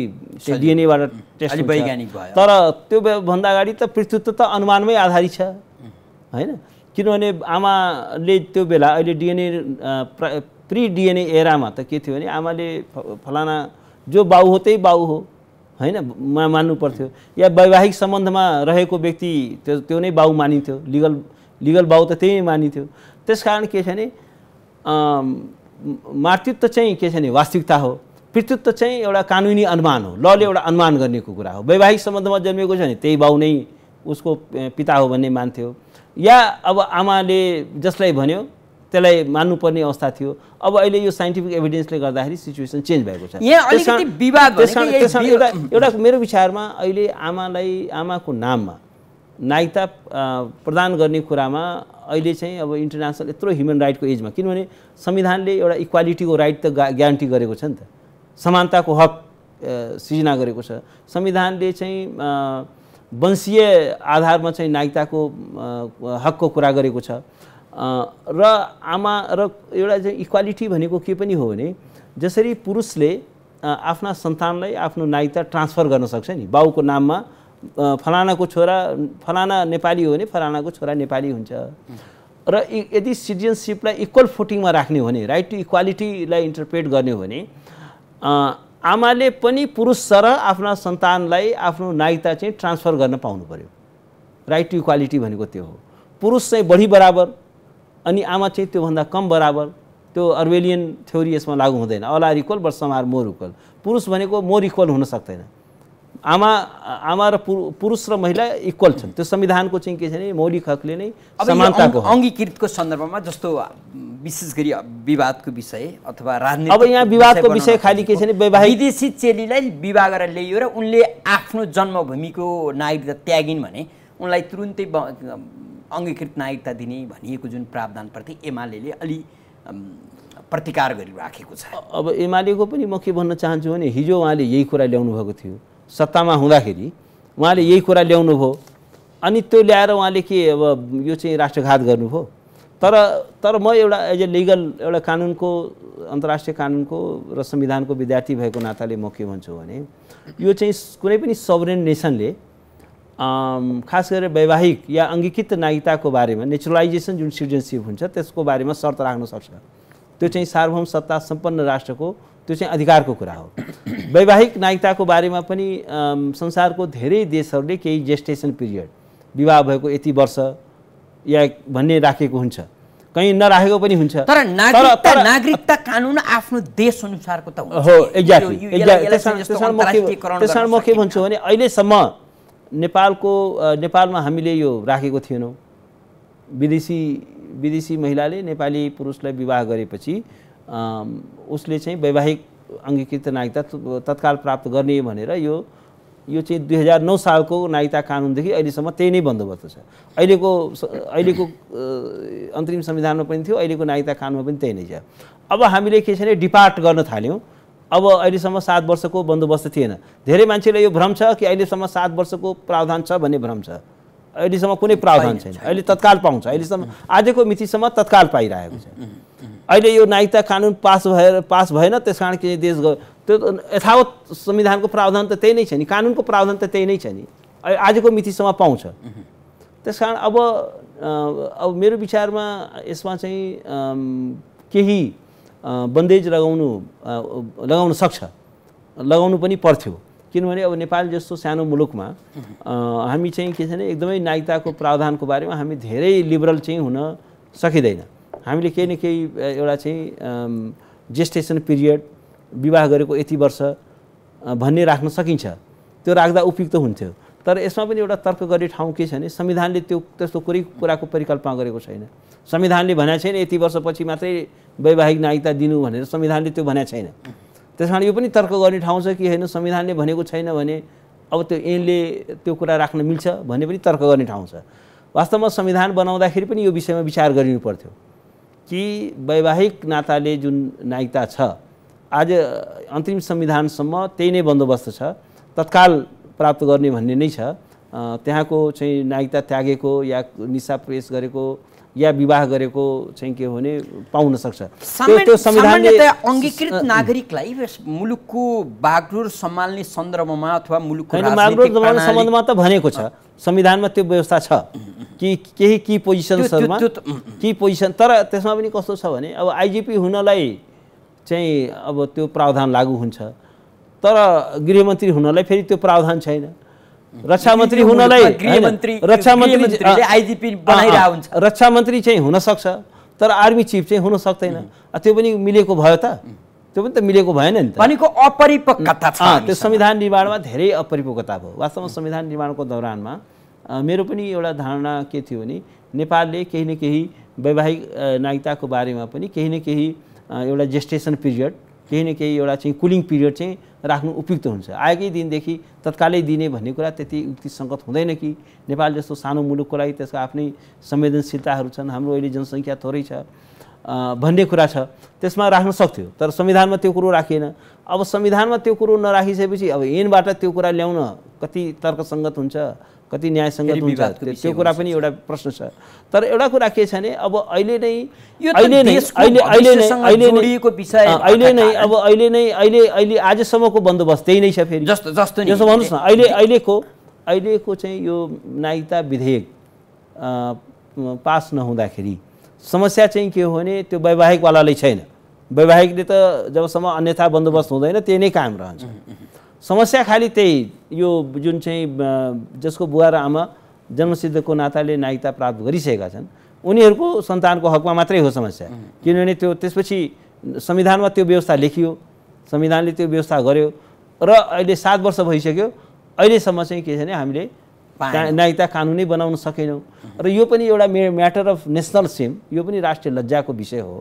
डिएनएबाट टेस्ट वैज्ञानिक भयो तर त्यो भन्दा अगाडि त पृथ्वीत्व त अनुमानमै आधारित छ होइन किनभने आमाले त्यो बेला अहिले डिएनए प्रि डिएनए एरामा त के थियो भने आमाले फलाना जो बाउ हो त्यही बाउ हो होइन मा मान्नु पर्थ्यो या वैवाहिक सम्बन्धमा रहेको व्यक्ति त्यो त्यो नै बाउ मानिन्थ्यो लिगल लिगल बाउ त त्यही नै मानिन्थ्यो त्यस कारण के छ भने मातृत्व चाहिँ के छ भने वास्तविकता हो पितृत्व चाहिँ एउटा कानुनी अनुमान हो लले एउटा अनुमान गर्नेको कुरा हो वैवाहिक सम्बन्धमा जन्मेको छ भने त्यही बाउ नै उसको पिता हो भन्ने मान्थ्यो या अब आमाले जसलाई भन्यो त्यसलाई मान्नुपर्ने अवस्था थियो अब अहिले यो साइन्टिफिक एभिडेन्सले गर्दाखेरि सिचुएसन चेन्ज भएको छ एउटा मेरो विचारमा अहिले आमालाई आमाको नाममा नागरिकता प्रदान गर्ने कुरामा अहिले चाहिँ अब इन्टरनेसनल यत्रो ह्युमन राइटको एजमा किनभने संविधानले एउटा इक्वालिटीको राइट त ग्यारेन्टी गरेको छ नि त समानताको हक सृजना गरेको छ संविधानले चाहिँ वंशीय आधारमा चाहिँ नागरिकताको हकको कुरा गरेको छ र आमा र एउटा चाहिँ इक्वालिटी भनेको के पनि हो भने जसरी पुरुषले आफ्ना सन्तानलाई आफ्नो नागरिकता ट्रान्सफर गर्न सक्छ नि बाउको नाममा फलानाको छोरा फलाना नेपाली हो भने फलानाको छोरा नेपाली हुन्छ र यदि सिटिजनसिपलाई इक्वल फोटिङमा राख्ने हो भने राइट टु इक्वालिटीलाई इन्टरप्रेट गर्ने हो भने आमाले पनि पुरुष सर आफ्ना सन्तानलाई आफ्नो नागरिकता चाहिँ ट्रान्सफर गर्न पाउनु पऱ्यो राइट टु इक्वालिटी भनेको त्यो हो पुरुष चाहिँ बढी बराबर अनि आमा चाहिँ त्योभन्दा कम बराबर त्यो अर्वेलियन थ्योरी यसमा लागु हुँदैन all are equal but some are more equal पुरुष भनेको मोर इक्वल हुन सक्दैन आमा आमा र पुरुष र महिला इक्वल छन् त्यो संविधानको चाहिँ के छ भने मौलिक हकले नै समानताको अङ्गीकृतको सन्दर्भमा जस्तो विशेष गरी विवादको विषय अथवा राजनीति अब यहाँ विवादको विषय खालि के छ भने वैवाहिक विदेशी चेलीलाई विवाह गरेर ल्याइयो र उनले आफ्नो जन्मभूमिको नागरिकता त्यागिन् भने उनलाई तुरुन्तै अङ्गीकृत नागरिकता दिने भनिएको जुन प्रावधानप्रति एमाले अलि प्रतिकार गरिराखेको छ अब एमालेको पनि म के भन्न चाहन्छु भने हिजो उहाँले यही कुरा ल्याउनु भएको थियो सत्तामा हुँदाखेरि उहाँले यही कुरा ल्याउनु भयो अनि त्यो ल्याएर उहाँले के अब यो चाहिँ राष्ट्रघात गर्नुभयो तर तर म एउटा एज ए लिगल एउटा कानुनको अन्तर्राष्ट्रिय कानुनको र संविधानको विद्यार्थी भएको नाताले म के भन्छु भने यो चाहिँ कुनै पनि सबरेन नेसनले खास गरेर वैवाहिक या अङ्गीकृत नागरिकताको बारेमा नेचुरलाइजेसन जुन सिटिजनसिप हुन्छ त्यसको बारेमा शर्त राख्न सक्छ त्यो चाहिँ सार्वभौम सत्ता सम्पन्न राष्ट्रको त्यो चाहिँ अधिकारको कुरा हो वैवाहिक नागरिकताको बारेमा पनि संसारको धेरै देशहरूले केही जेस्टेसन पिरियड विवाह भएको यति वर्ष या भन्ने राखेको हुन्छ कहीँ नराखेको पनि हुन्छ तर नागरिकता कानुन आफ्नो देश अनुसारको त हो एक्ज्याक्टली त्यसमा म के भन्छु भने अहिलेसम्म नेपालको नेपालमा हामीले यो राखेको थिएनौँ विदेशी विदेशी महिलाले नेपाली पुरुषलाई विवाह गरेपछि उसले चाहिँ वैवाहिक अङ्गीकृत नागरिकता तत्काल प्राप्त गर्ने भनेर यो यो चाहिँ दुई हजार नौ सालको नागरिकता कानुनदेखि अहिलेसम्म त्यही नै बन्दोबस्त छ अहिलेको अहिलेको अन्तरिम संविधानमा पनि थियो अहिलेको नागरिकता कानुनमा पनि त्यही नै छ अब हामीले के छ भने डिपार्ट गर्न थाल्यौँ अब अहिलेसम्म सात वर्षको बन्दोबस्त थिएन धेरै मान्छेले यो भ्रम छ कि अहिलेसम्म सात वर्षको प्रावधान छ भन्ने भ्रम छ अहिलेसम्म कुनै प्रावधान छैन अहिले तत्काल पाउँछ अहिलेसम्म आजको मितिसम्म तत्काल पाइरहेको छ अहिले यो नागरिकता कानुन पास भएर पास भएन त्यस कारण के देश गयो त्यो यथावत संविधानको प्रावधान त त्यही नै छ नि कानुनको प्रावधान त त्यही नै छ नि आजको मितिसम्म पाउँछ त्यस कारण अब अब मेरो विचारमा यसमा चाहिँ केही बन्देज लगाउनु लगाउन सक्छ लगाउनु पनि पर्थ्यो किनभने अब नेपाल जस्तो सानो मुलुकमा हामी चाहिँ के छ भने एकदमै नागरिकताको प्रावधानको बारेमा हामी धेरै लिबरल चाहिँ हुन सकिँदैन हामीले केही न केही एउटा चाहिँ जेस्टेसन पिरियड विवाह गरेको यति वर्ष भन्ने राख्न सकिन्छ त्यो राख्दा उपयुक्त हुन्थ्यो तर यसमा पनि एउटा तर्क गर्ने ठाउँ के छ भने संविधानले त्यो त्यस्तो कुरै कुराको परिकल्पना गरेको छैन संविधानले भनेको छैन यति वर्षपछि मात्रै वैवाहिक नागरिकता दिनु भनेर संविधानले त्यो भनेको छैन त्यस कारण यो पनि तर्क गर्ने ठाउँ छ कि होइन संविधानले भनेको छैन भने अब त्यो ऐनले त्यो कुरा राख्न मिल्छ भन्ने पनि तर्क गर्ने ठाउँ छ वास्तवमा संविधान बनाउँदाखेरि पनि यो विषयमा विचार गरिनु पर्थ्यो कि वैवाहिक नाताले जुन नागरिकता छ आज अन्तिम संविधानसम्म त्यही नै बन्दोबस्त छ तत्काल प्राप्त गर्ने भन्ने नै छ त्यहाँको चाहिँ नागरिकता त्यागेको या निसा प्रेस गरेको या विवाह गरेको चाहिँ के हो भने पाउन सक्छ त्यो संविधानले अङ्गीकृत नागरिकलाई मुलुकको बागडोर सम्हाल्ने सन्दर्भमा अथवा मुलुकको सम्बन्धमा त भनेको छ संविधानमा त्यो व्यवस्था छ कि केही कि पोजिसन कि पोजिसन तर त्यसमा पनि कस्तो छ भने अब आइजिपी हुनलाई चाहिँ अब त्यो प्रावधान लागू हुन्छ तर गृहमन्त्री हुनलाई फेरि त्यो प्रावधान छैन रक्षा मन्त्री हुनलाई रक्षा मन्त्री रक्षा मन्त्री चाहिँ हुनसक्छ तर आर्मी चिफ चाहिँ हुन सक्दैन त्यो पनि मिलेको भयो त त्यो पनि त मिलेको भएन नि त भनेको अपरिपक्वता छ त्यो संविधान निर्माणमा धेरै अपरिपक्वता भयो वास्तवमा संविधान निर्माणको दौरानमा मेरो पनि एउटा धारणा के थियो भने नेपालले केही न केही वैवाहिक नागरिकताको बारेमा पनि केही न केही एउटा जेस्टेसन पिरियड केही न केही एउटा चाहिँ कुलिङ पिरियड चाहिँ राख्नु उपयुक्त हुन्छ आएकै दिनदेखि तत्कालै दिने भन्ने कुरा त्यति युक्तिसङ्गत हुँदैन कि नेपाल जस्तो सानो मुलुकको लागि त्यसको आफ्नै संवेदनशीलताहरू छन् हाम्रो अहिले जनसङ्ख्या थोरै छ भन्ने कुरा छ त्यसमा राख्न सक्थ्यो तर संविधानमा त्यो कुरो राखिएन अब संविधानमा त्यो कुरो नराखिसकेपछि अब ऐनबाट त्यो कुरा ल्याउन कति तर्कसङ्गत हुन्छ कति न्यायसँग हुन्छ त्यो कुरा पनि एउटा प्रश्न छ तर एउटा कुरा के छ भने अब अहिले नै अहिले नै अहिले अहिले नै अहिले नै अब अहिले नै अहिले अहिले आजसम्मको बन्दोबस्त त्यही नै छ फेरि जस्तो जस्तो जस्तो भन्नुहोस् न अहिले अहिलेको अहिलेको चाहिँ यो नागरिकता विधेयक पास नहुँदाखेरि समस्या चाहिँ के हो भने त्यो वैवाहिकवालालाई छैन वैवाहिकले त जबसम्म अन्यथा बन्दोबस्त हुँदैन त्यही नै कायम रहन्छ समस्या खालि त्यही यो जुन चाहिँ जसको बुवा र आमा जन्मसिद्धको नाताले नागरिकता प्राप्त गरिसकेका छन् उनीहरूको सन्तानको हकमा मात्रै हो समस्या किनभने त्यो त्यसपछि संविधानमा त्यो व्यवस्था लेखियो संविधानले त्यो व्यवस्था गर्यो र अहिले सात वर्ष भइसक्यो अहिलेसम्म चाहिँ के छ भने हामीले नागरिकता कानुनै बनाउन सकेनौँ र यो पनि एउटा मे म्याटर अफ नेसनल सेम यो पनि राष्ट्रिय लज्जाको विषय हो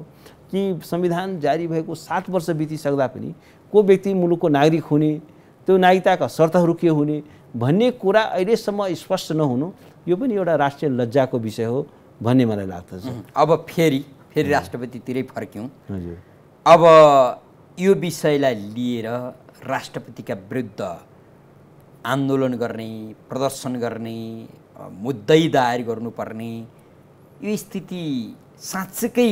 कि संविधान जारी भएको सात वर्ष बितिसक्दा पनि को व्यक्ति मुलुकको नागरिक हुने त्यो नागरिकताका शर्तहरू के हुने भन्ने कुरा अहिलेसम्म स्पष्ट नहुनु यो पनि एउटा राष्ट्रिय लज्जाको विषय हो भन्ने मलाई लाग्दछ अब फेरि फेरि राष्ट्रपतितिरै फर्क्यौँ हजुर अब यो विषयलाई लिएर राष्ट्रपतिका विरुद्ध आन्दोलन गर्ने प्रदर्शन गर्ने मुद्दै दायर गर्नुपर्ने यो स्थिति साँच्चैकै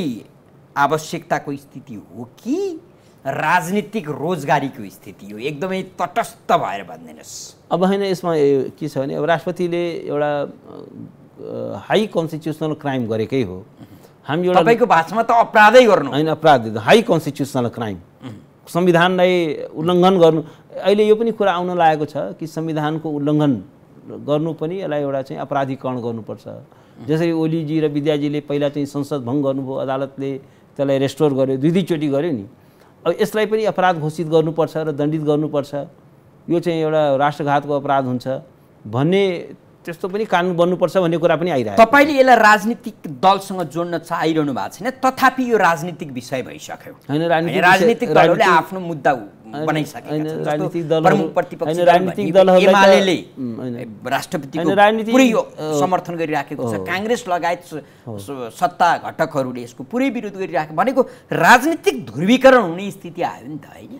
आवश्यकताको स्थिति हो कि राजनीतिक रोजगारीको स्थिति हो एकदमै तटस्थ भएर भनिदिनुहोस् अब होइन यसमा के छ भने अब राष्ट्रपतिले एउटा हाई कन्स्टिट्युसनल क्राइम गरेकै हो हामी एउटा तपाईँको भाषामा त अपराधै गर्नु होइन अपराध हाई कन्स्टिट्युसनल क्राइम संविधानलाई उल्लङ्घन गर्नु अहिले यो पनि कुरा आउन लागेको छ कि संविधानको उल्लङ्घन गर्नु पनि यसलाई एउटा चाहिँ अपराधीकरण गर्नुपर्छ जसरी ओलीजी र विद्याजीले पहिला चाहिँ संसद भङ्ग गर्नुभयो अदालतले त्यसलाई रेस्टोर गर्यो दुई दुईचोटि गर्यो नि अब यसलाई पनि अपराध घोषित गर्नुपर्छ र दण्डित गर्नुपर्छ यो चाहिँ एउटा राष्ट्रघातको अपराध हुन्छ भन्ने त्यस्तो पनि कानुन बन्नुपर्छ भन्ने कुरा पनि आइरहेको तपाईँले यसलाई राजनीतिक दलसँग जोड्न चाहिरहनु भएको छैन तथापि यो राजनीतिक विषय भइसक्यो होइन राजनीतिक दलहरूले आफ्नो मुद्दा राजनीतिक समर्थन गरिराखेको छ काङ्ग्रेस लगायत सत्ता घटकहरूले यसको पुरै विरोध गरिराखे भनेको राजनीतिक ध्रुवीकरण हुने स्थिति आयो नि त होइन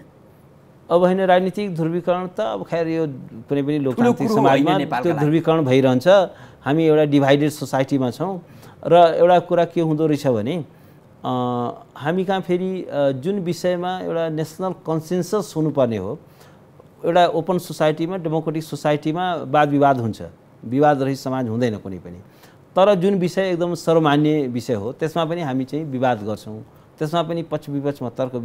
अब होइन राजनीतिक ध्रुवीकरण त अब खैर यो कुनै पनि लोकतान्त्रिक समाजमा त्यो ध्रुवीकरण भइरहन्छ हामी एउटा डिभाइडेड सोसाइटीमा छौँ र एउटा कुरा के हुँदो रहेछ भने हामी कहाँ फेरि जुन विषयमा एउटा नेसनल कन्सेन्सस हुनुपर्ने हो एउटा ओपन सोसाइटीमा डेमोक्रेटिक सोसाइटीमा वाद विवाद हुन्छ विवाद रहित समाज हुँदैन कुनै पनि तर जुन विषय एकदम सर्वमान्य विषय हो त्यसमा पनि हामी चाहिँ विवाद गर्छौँ त्यसमा पनि पक्ष विपक्षमा तर्क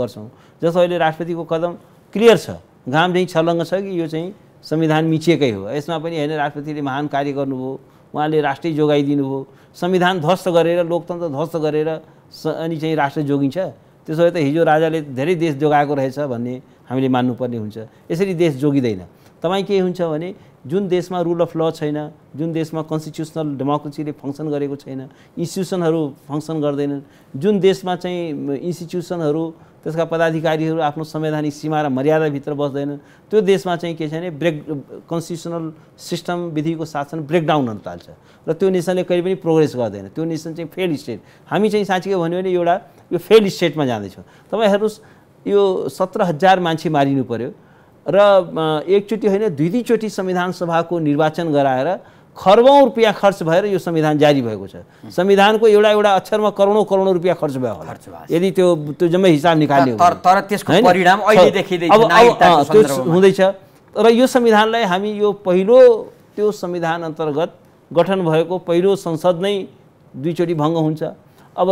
गर्छौँ जस्तो अहिले राष्ट्रपतिको कदम क्लियर छ घाम चाहिँ छलङ्ग छ कि यो चाहिँ संविधान मिचिएकै हो यसमा पनि होइन राष्ट्रपतिले महान कार्य गर्नुभयो उहाँले राष्ट्रिय जोगाइदिनुभयो संविधान ध्वस्त गरेर लोकतन्त्र ध्वस्त गरेर अनि चाहिँ राष्ट्र जोगिन्छ त्यसो भए त हिजो राजाले धेरै देश जोगाएको रहेछ भन्ने हामीले मान्नुपर्ने हुन्छ यसरी देश जोगिँदैन तपाईँ के हुन्छ भने जुन देशमा रुल अफ ल छैन जुन देशमा कन्स्टिट्युसनल डेमोक्रेसीले फङ्सन गरेको छैन इन्स्टिट्युसनहरू फङ्सन गर्दैनन् जुन देशमा चाहिँ इन्स्टिट्युसनहरू त्यसका पदाधिकारीहरू आफ्नो संवैधानिक सीमा र मर्यादाभित्र बस्दैनन् त्यो देशमा चाहिँ के छ भने ब्रेक कन्स्टिट्युसनल सिस्टम विधिको शासन ब्रेकडाउन हुन थाल्छ र त्यो नेसनले कहिले पनि प्रोग्रेस गर्दैन त्यो नेसन चाहिँ फेल स्टेट हामी चाहिँ साँच्चीकै भन्यो भने एउटा यो फेल स्टेटमा जाँदैछौँ तपाईँ हेर्नुहोस् यो सत्र हजार मान्छे मारिनु पऱ्यो र एकचोटि होइन दुई दुईचोटि संविधान सभाको निर्वाचन गराएर खरबौँ रुपियाँ खर्च भएर यो संविधान जारी भएको छ संविधानको एउटा एउटा अक्षरमा करोडौँ करोडौँ रुपियाँ खर्च भयो होला यदि त्यो त्यो जम्मै हिसाब निकाल्यो तर त्यसको परिणाम अब त्यो हुँदैछ र यो संविधानलाई हामी यो पहिलो त्यो संविधान अन्तर्गत गठन भएको पहिलो संसद नै दुईचोटि भङ्ग हुन्छ अब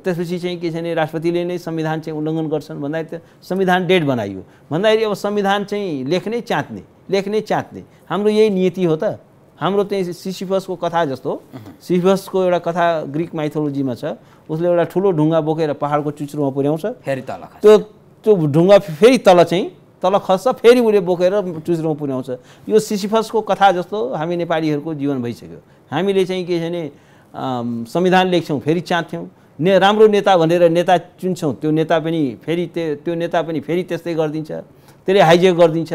त्यसपछि चाहिँ के छ भने राष्ट्रपतिले नै संविधान चाहिँ उल्लङ्घन गर्छन् भन्दाखेरि त्यो संविधान डेट बनाइयो भन्दाखेरि अब संविधान चाहिँ लेख्ने च्यात्ने लेख्ने च्यात्ने हाम्रो यही नीति हो त हाम्रो त्यही सिसिफसको कथा जस्तो सिसिफसको एउटा कथा ग्रिक माइथोलोजीमा छ उसले एउटा ठुलो ढुङ्गा बोकेर पहाडको चुच्रोमा पुर्याउँछ फेरि तल त्यो त्यो ढुङ्गा फेरि तल चाहिँ तल खस्छ फेरि उसले बोकेर चुच्रोमा पुर्याउँछ यो सिसिफसको कथा जस्तो हामी नेपालीहरूको जीवन भइसक्यो हामीले चाहिँ के छ भने संविधान लेख्छौँ फेरि चाँथ्यौँ ने राम्रो नेता भनेर नेता चुन्छौँ त्यो नेता पनि फेरि त्यो त्यो नेता पनि फेरि त्यस्तै गरिदिन्छ त्यसले हाइजेक गरिदिन्छ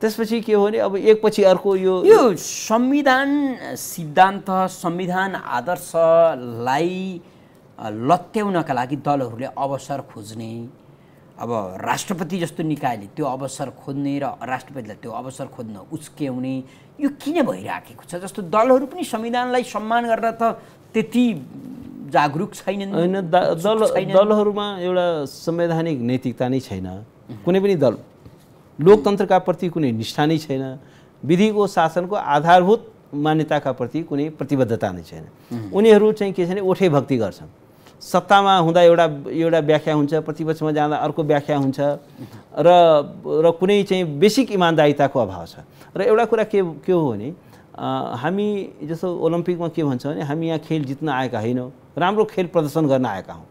त्यसपछि के हो भने अब एकपछि अर्को यो यो संविधान सिद्धान्त संविधान आदर्शलाई लत्याउनका लागि दलहरूले अवसर खोज्ने अब राष्ट्रपति जस्तो निकायले त्यो अवसर खोज्ने र राष्ट्रपतिलाई त्यो अवसर खोज्न उच्क्याउने यो किन भइराखेको छ जस्तो दलहरू पनि संविधानलाई सम्मान गर्न त त्यति जागरुक छैनन् होइन दल दलहरूमा एउटा संवैधानिक नैतिकता नै छैन कुनै पनि दल लोकतन्त्रका प्रति कुनै निष्ठा नै छैन विधिको शासनको आधारभूत मान्यताका प्रति कुनै प्रतिबद्धता नै छैन उनीहरू चाहिँ के छ भने ओठे भक्ति गर्छन् सत्तामा हुँदा एउटा एउटा व्याख्या हुन्छ प्रतिपक्षमा जाँदा अर्को व्याख्या हुन्छ र र कुनै चाहिँ बेसिक इमान्दारिताको अभाव छ र एउटा कुरा के के हो भने हामी जस्तो ओलम्पिकमा के भन्छ भने हामी यहाँ खेल जित्न आएका होइनौँ राम्रो खेल प्रदर्शन गर्न आएका हौँ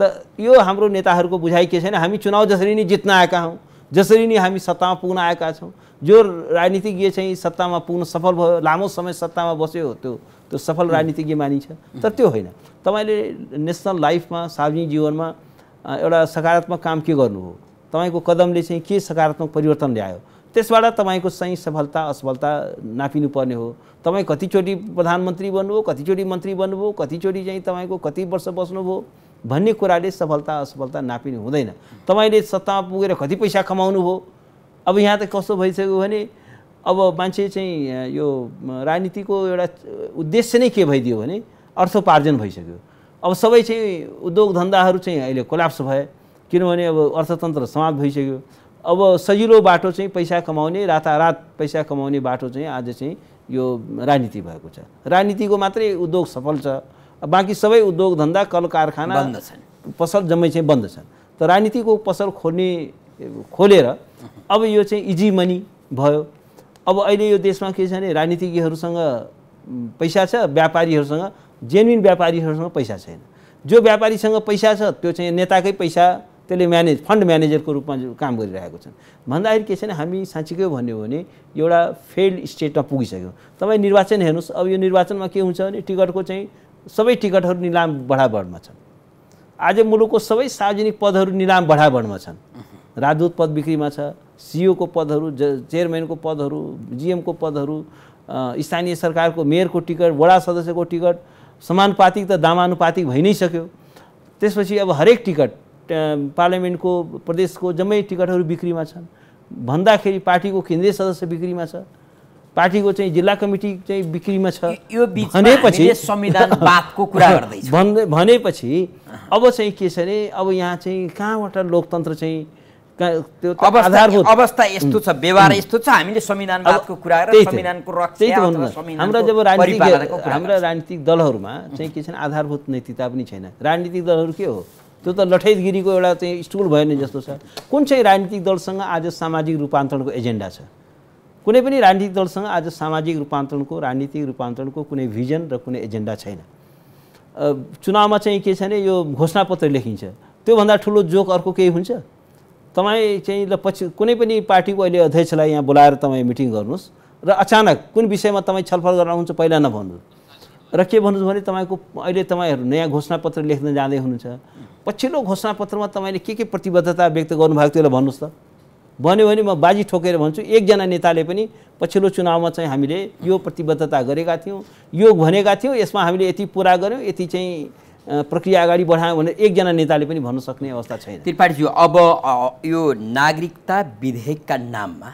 त यो हाम्रो नेताहरूको बुझाइ के छैन हामी चुनाव जसरी नै जित्न आएका हौँ जसरी नै हामी सत्तामा पुग्न आएका छौँ जो राजनीतिज्ञ चाहिँ सत्तामा पुग्न सफल भयो लामो समय सत्तामा बस्यो त्यो त्यो सफल राजनीतिज्ञ मानिन्छ तर त्यो होइन तपाईँले नेसनल लाइफमा सार्वजनिक जीवनमा एउटा सकारात्मक काम के गर्नु हो तपाईँको कदमले चाहिँ के सकारात्मक परिवर्तन ल्यायो त्यसबाट तपाईँको चाहिँ सफलता असफलता नापिनु पर्ने हो तपाईँ कतिचोटि प्रधानमन्त्री बन्नुभयो कतिचोटि मन्त्री बन्नुभयो कतिचोटि चाहिँ तपाईँको कति वर्ष बस्नुभयो भन्ने कुराले सफलता असफलता नापिनु हुँदैन तपाईँले सत्तामा पुगेर कति पैसा कमाउनु भयो अब यहाँ त कस्तो भइसक्यो भने अब मान्छे चाहिँ यो राजनीतिको एउटा उद्देश्य नै के भइदियो भने अर्थोपार्जन भइसक्यो अब सबै चाहिँ उद्योग धन्दाहरू चाहिँ अहिले कोलाप्स भए किनभने अब अर्थतन्त्र समाप्त भइसक्यो अब सजिलो बाटो चाहिँ पैसा कमाउने रातारात पैसा कमाउने बाटो चाहिँ आज चाहिँ यो राजनीति भएको छ राजनीतिको मात्रै उद्योग सफल छ बाँकी सबै उद्योग धन्दा कल कारखाना बन्द छन् पसल जम्मै चाहिँ बन्द छन् तर राजनीतिको पसल खोल्ने खोलेर अब यो चाहिँ इजी मनी भयो अब अहिले यो देशमा के छ भने राजनीतिज्ञहरूसँग पैसा छ व्यापारीहरूसँग जेन्युन व्यापारीहरूसँग पैसा छैन जो व्यापारीसँग पैसा छ त्यो चाहिँ नेताकै पैसा त्यसले म्यानेज फन्ड म्यानेजरको रूपमा काम गरिरहेको छन् भन्दाखेरि के छ भने हामी साँच्चीकै भन्यो भने एउटा फेल्ड स्टेटमा पुगिसक्यो तपाईँ निर्वाचन हेर्नुहोस् अब यो निर्वाचनमा के हुन्छ भने टिकटको चाहिँ सबै टिकटहरू निलाम बढाबढमा छन् आज मुलुकको सबै सार्वजनिक पदहरू निलाम बढाबढमा छन् राजदूत पद बिक्रीमा छ सिओको पदहरू ज चेयरम्यानको पदहरू जिएमको पदहरू स्थानीय सरकारको मेयरको टिकट वडा सदस्यको टिकट समानुपातिक त दामानुपातिक भइ नै सक्यो त्यसपछि अब हरेक टिकट पार्लियामेन्टको प्रदेशको जम्मै टिकटहरू बिक्रीमा छन् भन्दाखेरि पार्टीको केन्द्रीय सदस्य बिक्रीमा छ पार्टीको चाहिँ जिल्ला कमिटी चाहिँ बिक्रीमा छ यो भनेपछि संविधानवादको कुरा गर्दैछ भनेपछि अब चाहिँ के छ अरे अब यहाँ चाहिँ कहाँबाट लोकतन्त्र चाहिँ त्यो आधारभूत अवस्था यस्तो छ व्यवहार यस्तो छ हामीले संविधानवादको कुरा संविधानको रक्षा हाम्रा जब राजनीतिक हाम्रा राजनीतिक दलहरूमा चाहिँ के छैन आधारभूत नैतिकता पनि छैन राजनीतिक दलहरू के हो त्यो त लठैतगिरीको एउटा चाहिँ स्टुल भयो नि जस्तो छ कुन चाहिँ राजनीतिक दलसँग आज सामाजिक रूपान्तरणको एजेन्डा छ कुनै पनि राजनीतिक दलसँग आज सामाजिक रूपान्तरणको राजनीतिक रूपान्तरणको कुनै भिजन र कुनै एजेन्डा छैन चुनावमा चाहिँ के छ भने यो घोषणापत्र लेखिन्छ त्योभन्दा ठुलो जोक अर्को केही हुन्छ तपाईँ चाहिँ ल पछि कुनै पनि पार्टीको अहिले अध्यक्षलाई यहाँ बोलाएर तपाईँ मिटिङ गर्नुहोस् र अचानक कुन विषयमा तपाईँ छलफल गर्न आउनुहुन्छ पहिला नभन्नु र के भन्नुहोस् भने तपाईँको अहिले तपाईँहरू नयाँ घोषणापत्र लेख्न जाँदै हुनुहुन्छ पछिल्लो घोषणापत्रमा तपाईँले के के प्रतिबद्धता व्यक्त गर्नुभएको त्यसलाई भन्नुहोस् त भन्यो भने म बाजी ठोकेर भन्छु एकजना नेताले पनि पछिल्लो चुनावमा चाहिँ हामीले यो प्रतिबद्धता गरेका थियौँ यो भनेका थियौँ यसमा हामीले यति पुरा गऱ्यौँ यति चाहिँ प्रक्रिया अगाडि बढायौँ भनेर एकजना नेताले पनि भन्न सक्ने अवस्था छैन त्रिपाठीज्यू अब यो नागरिकता विधेयकका नाममा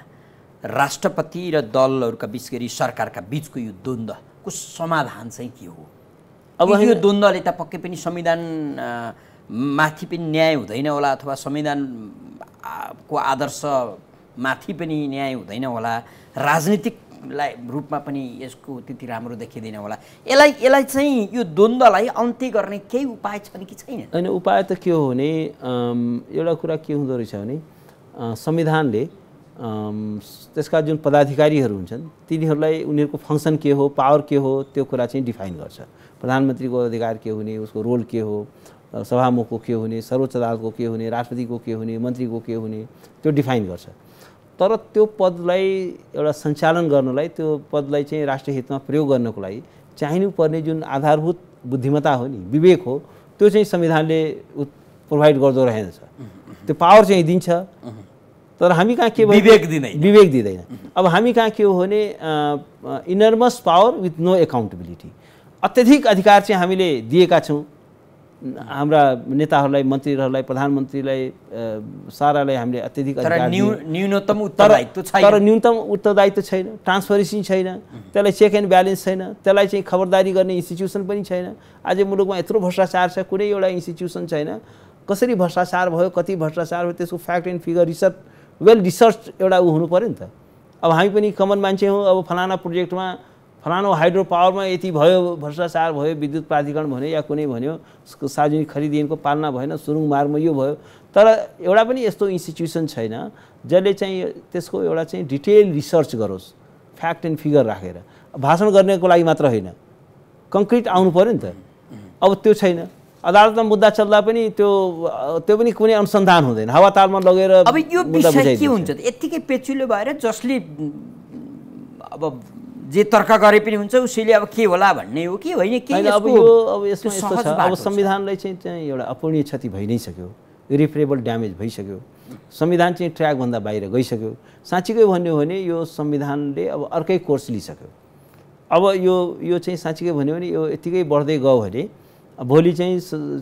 राष्ट्रपति र दलहरूका बिच गरी सरकारका बिचको यो द्वन्द्वको समाधान चाहिँ के हो अब यो द्वन्द्वले त पक्कै पनि संविधान माथि पनि न्याय हुँदैन होला अथवा संविधान को आदर्श माथि पनि न्याय हुँदैन होला राजनीतिक रूपमा पनि यसको त्यति राम्रो देखिँदैन होला यसलाई यसलाई चाहिँ यो द्वन्द्वलाई अन्त्य गर्ने केही उपाय छन् कि छैन होइन उपाय त के हो भने एउटा कुरा के हुँदो रहेछ भने संविधानले त्यसका जुन पदाधिकारीहरू हुन्छन् तिनीहरूलाई उनीहरूको फङ्सन के हो पावर के हो त्यो कुरा चाहिँ डिफाइन गर्छ प्रधानमन्त्रीको अधिकार के हुने उसको रोल के हो सभामुखको के हुने सर्वोच्च अदालतको के हुने राष्ट्रपतिको के हुने मन्त्रीको के हुने त्यो डिफाइन गर्छ तर त्यो पदलाई एउटा सञ्चालन गर्नलाई त्यो पदलाई चाहिँ राष्ट्रिय हितमा प्रयोग गर्नको लागि चाहिनुपर्ने जुन आधारभूत बुद्धिमत्ता हो नि विवेक हो त्यो चाहिँ संविधानले प्रोभाइड गर्दो रहेनछ त्यो पावर चाहिँ दिन्छ तर हामी कहाँ के विवेक दिँदैन विवेक दिँदैन अब हामी कहाँ के हो भने enormous power with no accountability अत्यधिक अधिकार चाहिँ हामीले दिएका छौँ हाम्रा नेताहरूलाई मन्त्रीहरूलाई प्रधानमन्त्रीलाई सारालाई हामीले अत्यधिक न्यूनतम उत्तरदायित्व तर न्यूनतम उत्तरदायित्व छैन ट्रान्सपरेन्सी छैन त्यसलाई चेक एन्ड ब्यालेन्स छैन त्यसलाई चाहिँ खबरदारी गर्ने इन्स्टिट्युसन पनि छैन आज मुलुकमा यत्रो भ्रष्टाचार छ कुनै एउटा इन्स्टिट्युसन छैन कसरी भ्रष्टाचार भयो कति भ्रष्टाचार भयो त्यसको fact and figure research well research एउटा ऊ हुनु पऱ्यो नि त अब हामी पनि कमन मान्छे हौँ अब फलाना प्रोजेक्टमा फलानु हाइड्रो पावरमा यति भयो भ्रष्टाचार भयो विद्युत प्राधिकरण भन्यो या कुनै भन्यो उसको सार्वजनिक खरिदिनको पालना भएन सुरुङ मार्गमा यो भयो तर एउटा पनि यस्तो इन्स्टिट्युसन छैन जसले चाहिँ त्यसको एउटा चाहिँ डिटेल रिसर्च गरोस् फ्याक्ट एन्ड फिगर राखेर भाषण गर्नेको लागि मात्र होइन कङ्क्रिट आउनु पऱ्यो नि त अब त्यो छैन अदालतमा मुद्दा चल्दा पनि त्यो त्यो पनि कुनै अनुसन्धान हुँदैन हावातालमा लगेर अब यो विषय के हुन्छ यत्तिकै पेचिलो भएर जसले अब जे तर्क गरे पनि हुन्छ उसैले अब के होला भन्ने हो कि होइन के अब यो अब यसमा छ अब संविधानलाई चाहिँ त्यहाँ एउटा अपूर्णीय क्षति भइ नै सक्यो रिफ्रेबल ड्यामेज भइसक्यो संविधान चाहिँ ट्र्याकभन्दा बाहिर गइसक्यो साँच्चीकै भन्यो भने यो संविधानले अब अर्कै कोर्स लिइसक्यो अब यो यो चाहिँ साँच्चीकै भन्यो भने यो यतिकै बढ्दै गयो भने भोलि चाहिँ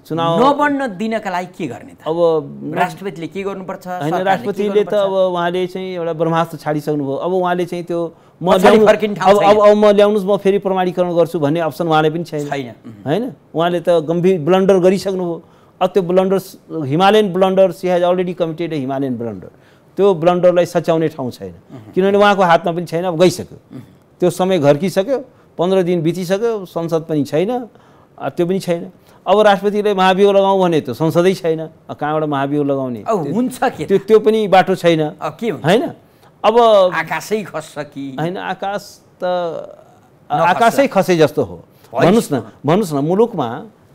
चुनाव नबन्न दिनका लागि के गर्ने त अब राष्ट्रपतिले के गर्नुपर्छ होइन राष्ट्रपतिले त अब उहाँले चाहिँ एउटा ब्रह्मास्त्र छाडिसक्नुभयो अब उहाँले चाहिँ त्यो म अब अब म ल्याउनुहोस् म फेरि प्रमाणीकरण गर्छु भन्ने अप्सन उहाँले पनि छैन होइन उहाँले त गम्भीर ब्लन्डर गरिसक्नुभयो अब त्यो blunder Himalayan blunder she has already committed Himalayan blunder त्यो ब्लन्डरलाई सच्याउने ठाउँ छैन किनभने उहाँको हातमा पनि छैन अब गइसक्यो त्यो समय घर्किसक्यो पन्ध्र दिन बितिसक्यो संसद पनि छैन त्यो पनि छैन अब राष्ट्रपतिले महाभियोग लगाऊ भने त संसदै छैन कहाँबाट महाभियोग लगाउने हुन्छ कि त्यो त्यो पनि बाटो छैन के होइन अब आकाशै खस्छ कि होइन आकाश त आकाशै खसे जस्तो हो भन्नुहोस् न भन्नुहोस् न मुलुकमा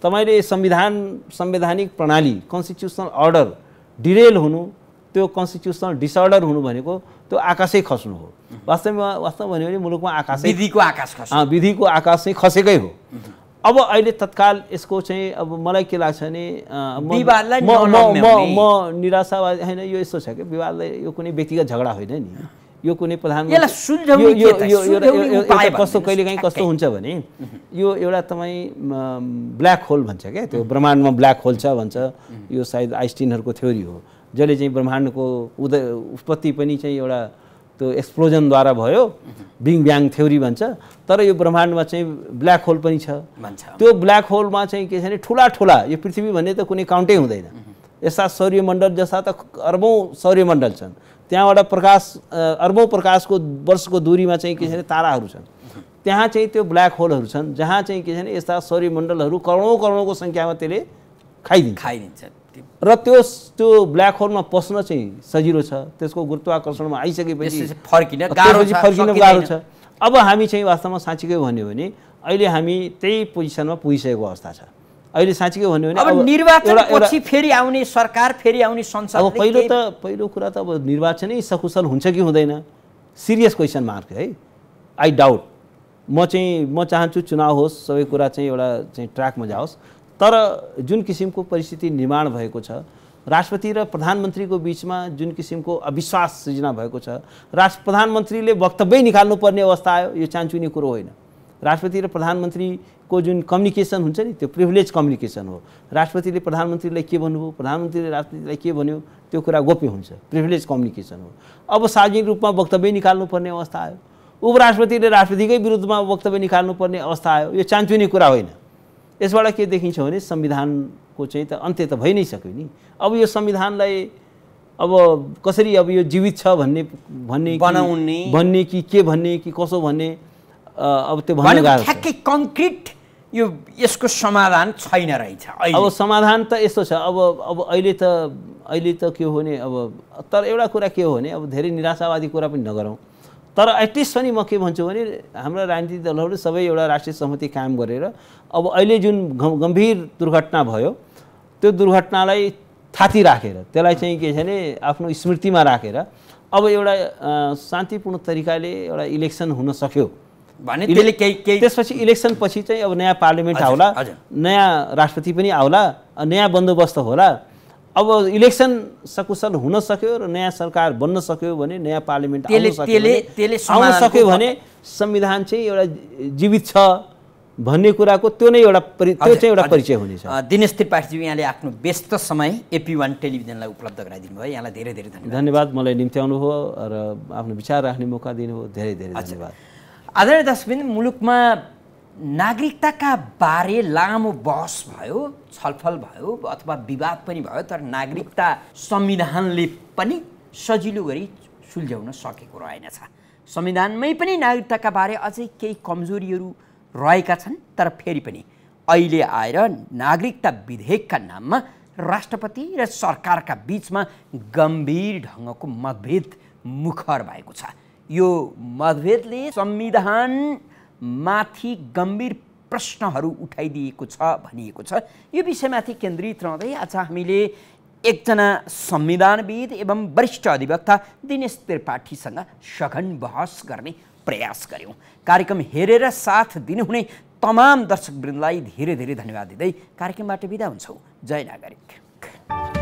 तपाईँले संविधान संवैधानिक प्रणाली कन्स्टिट्युसनल अर्डर डिरेल हुनु त्यो कन्स्टिट्युसनल डिसअर्डर हुनु भनेको त्यो आकाशै खस्नु हो वास्तवमा वास्तवमा भन्यो भने मुलुकमा आकाशै विधिको आकाश खस्छ विधिको आकाश चाहिँ खसेकै हो अब अहिले तत्काल यसको चाहिँ अब मलाई के लाग्छ भने म निराशावादी होइन यो यस्तो छ कि विवादलाई यो कुनै व्यक्तिगत झगडा होइन नि यो कुनै प्रधान कस्तो कहिलेकाहीँ कस्तो हुन्छ भने यो एउटा तपाईँ ब्ल्याक होल भन्छ क्या त्यो ब्रह्माण्डमा ब्ल्याक होल छ भन्छ यो सायद आइस्टिनहरूको थ्योरी हो जसले चाहिँ ब्रह्माण्डको उदय उत्पत्ति पनि चाहिँ एउटा त्यो एक्सप्लोजनद्वारा भयो बिङ ब्याङ थ्योरी भन्छ तर यो ब्रह्माण्डमा चाहिँ ब्ल्याक होल पनि छ त्यो ब्ल्याक होलमा चाहिँ के छ भने ठुला ठुला यो पृथ्वी भन्ने त कुनै काउन्टै हुँदैन यस्ता सौर्यमण्डल जस्ता त अर्बौँ सौर्यमण्डल छन् त्यहाँबाट प्रकाश अर्बौँ प्रकाशको वर्षको दूरीमा चाहिँ के छ भने ताराहरू छन् त्यहाँ चाहिँ त्यो ब्ल्याक होलहरू छन् जहाँ चाहिँ के छ भने यस्ता सौर्यमण्डलहरू करोडौँ करोडौँको सङ्ख्यामा त्यसले खाइदिन्छ खाइदिन्छ र त्यो त्यो ब्ल्याक होलमा पस्न चाहिँ सजिलो छ त्यसको गुरुत्वाकर्षणमा आइसकेपछि फर्किन गाह्रो फर्किन गाह्रो छ अब हामी चाहिँ वास्तवमा साँच्चीकै भन्यो भने अहिले हामी त्यही पोजिसनमा पुगिसकेको अवस्था छ अहिले साँच्चीकै भन्यो भने अब निर्वाचन फेरि आउने सरकार फेरि आउने संसद अब पहिलो त पहिलो कुरा त अब निर्वाचनै सकुशल हुन्छ कि हुँदैन सिरियस क्वेसन मार्क है आई डाउट म चाहिँ म चाहन्छु चुनाव होस् सबै कुरा चाहिँ एउटा चाहिँ ट्र्याकमा जाओस् तर जुन किसिमको परिस्थिति निर्माण भएको छ राष्ट्रपति र प्रधानमन्त्रीको बिचमा जुन किसिमको अविश्वास सृजना भएको छ राष्ट्र प्रधानमन्त्रीले वक्तव्य निकाल्नुपर्ने अवस्था आयो यो चान्चुने कुरो होइन राष्ट्रपति र प्रधानमन्त्रीको जुन कम्युनिकेसन हुन्छ नि त्यो प्रिभिलेज कम्युनिकेसन हो राष्ट्रपतिले प्रधानमन्त्रीलाई के भन्नुभयो प्रधानमन्त्रीले राष्ट्रपतिलाई के भन्यो त्यो कुरा गोप्य हुन्छ प्रिभिलेज कम्युनिकेसन हो अब सार्वजनिक रूपमा वक्तव्य निकाल्नुपर्ने अवस्था आयो उपराष्ट्रपतिले राष्ट्रपतिकै विरुद्धमा वक्तव्य निकाल्नुपर्ने अवस्था आयो यो चान्चुने कुरा होइन यसबाट के देखिन्छ भने संविधानको चाहिँ त अन्त्य त भइ नै सक्यो नि अब यो संविधानलाई अब कसरी अब यो जीवित छ भन्ने भन्ने बनाउने भन्ने कि के भन्ने कि कसो भन्ने अब त्यो ठ्याक्कै कङ्क्रिट यो यसको समाधान छैन रहेछ अब समाधान त यस्तो छ अब अब अहिले त अहिले त के हो भने अब तर एउटा कुरा के हो भने अब धेरै निराशावादी कुरा पनि नगरौँ तर एटलिस्ट पनि म के भन्छु भने हाम्रा राजनीतिक दलहरू सबै एउटा राष्ट्रिय सहमति काम गरेर अब अहिले जुन गम्भीर दुर्घटना भयो त्यो दुर्घटनालाई थाती राखेर त्यसलाई चाहिँ के छ भने आफ्नो स्मृतिमा राखेर अब एउटा शान्तिपूर्ण तरिकाले एउटा इलेक्सन हुन सक्यो भने त्यसले केही केही त्यसपछि इलेक्सन पछि चाहिँ अब नयाँ पार्लियामेन्ट आउला नयाँ राष्ट्रपति पनि आउला नयाँ बन्दोबस्त होला अब इलेक्सन सकुशल हुन सक्यो र नयाँ सरकार बन्न सक्यो भने नयाँ पार्लिमेन्ट आउन सक्यो भने संविधान चाहिँ एउटा जीवित छ भन्ने कुराको त्यो नै एउटा त्यो चाहिँ एउटा परिचय हुनेछ दिनेश त्रिपाठीज्यू यहाँले आफ्नो व्यस्त समय एपी वान टेलिभिजनलाई उपलब्ध गराइदिनु भयो यहाँलाई धेरै धेरै धन्यवाद धन्यवाद मलाई हो र आफ्नो विचार राख्ने मौका दिनुभयो धेरै धेरै धन्यवाद आदरणीय दर्शकबिन मुलुकमा नागरिकताका बारे लामो बहस भयो छलफल भयो अथवा विवाद पनि भयो तर नागरिकता संविधानले पनि सजिलो गरी सुल्झाउन सकेको रहेनछ संविधानमै पनि नागरिकताका बारे अझै केही कमजोरीहरू रहेका छन् तर फेरि पनि अहिले आएर नागरिकता विधेयकका नाममा राष्ट्रपति र सरकारका बिचमा गम्भीर ढङ्गको मतभेद मुखर भएको छ यो मतभेदले संविधानमाथि गम्भीर प्रश्नहरू उठाइदिएको छ भनिएको छ यो विषयमाथि केन्द्रित रहँदै आज हामीले एकजना संविधानविद एवं वरिष्ठ अधिवक्ता दिनेश त्रिपाठीसँग सघन बहस गर्ने प्रयास गऱ्यौँ कार्यक्रम हेरेर साथ दिनुहुने तमाम दर्शकवृन्दलाई धेरै धेरै धन्यवाद दिँदै कार्यक्रमबाट बिदा हुन्छौँ जय नागरिक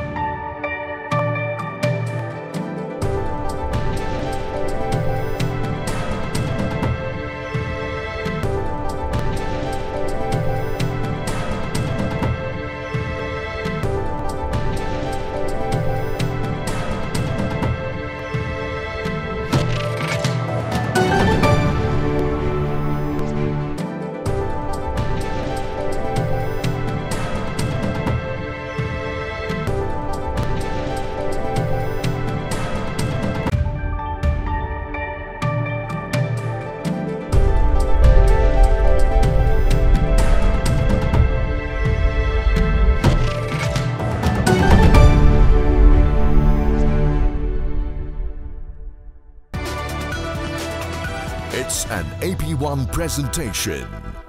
one presentation.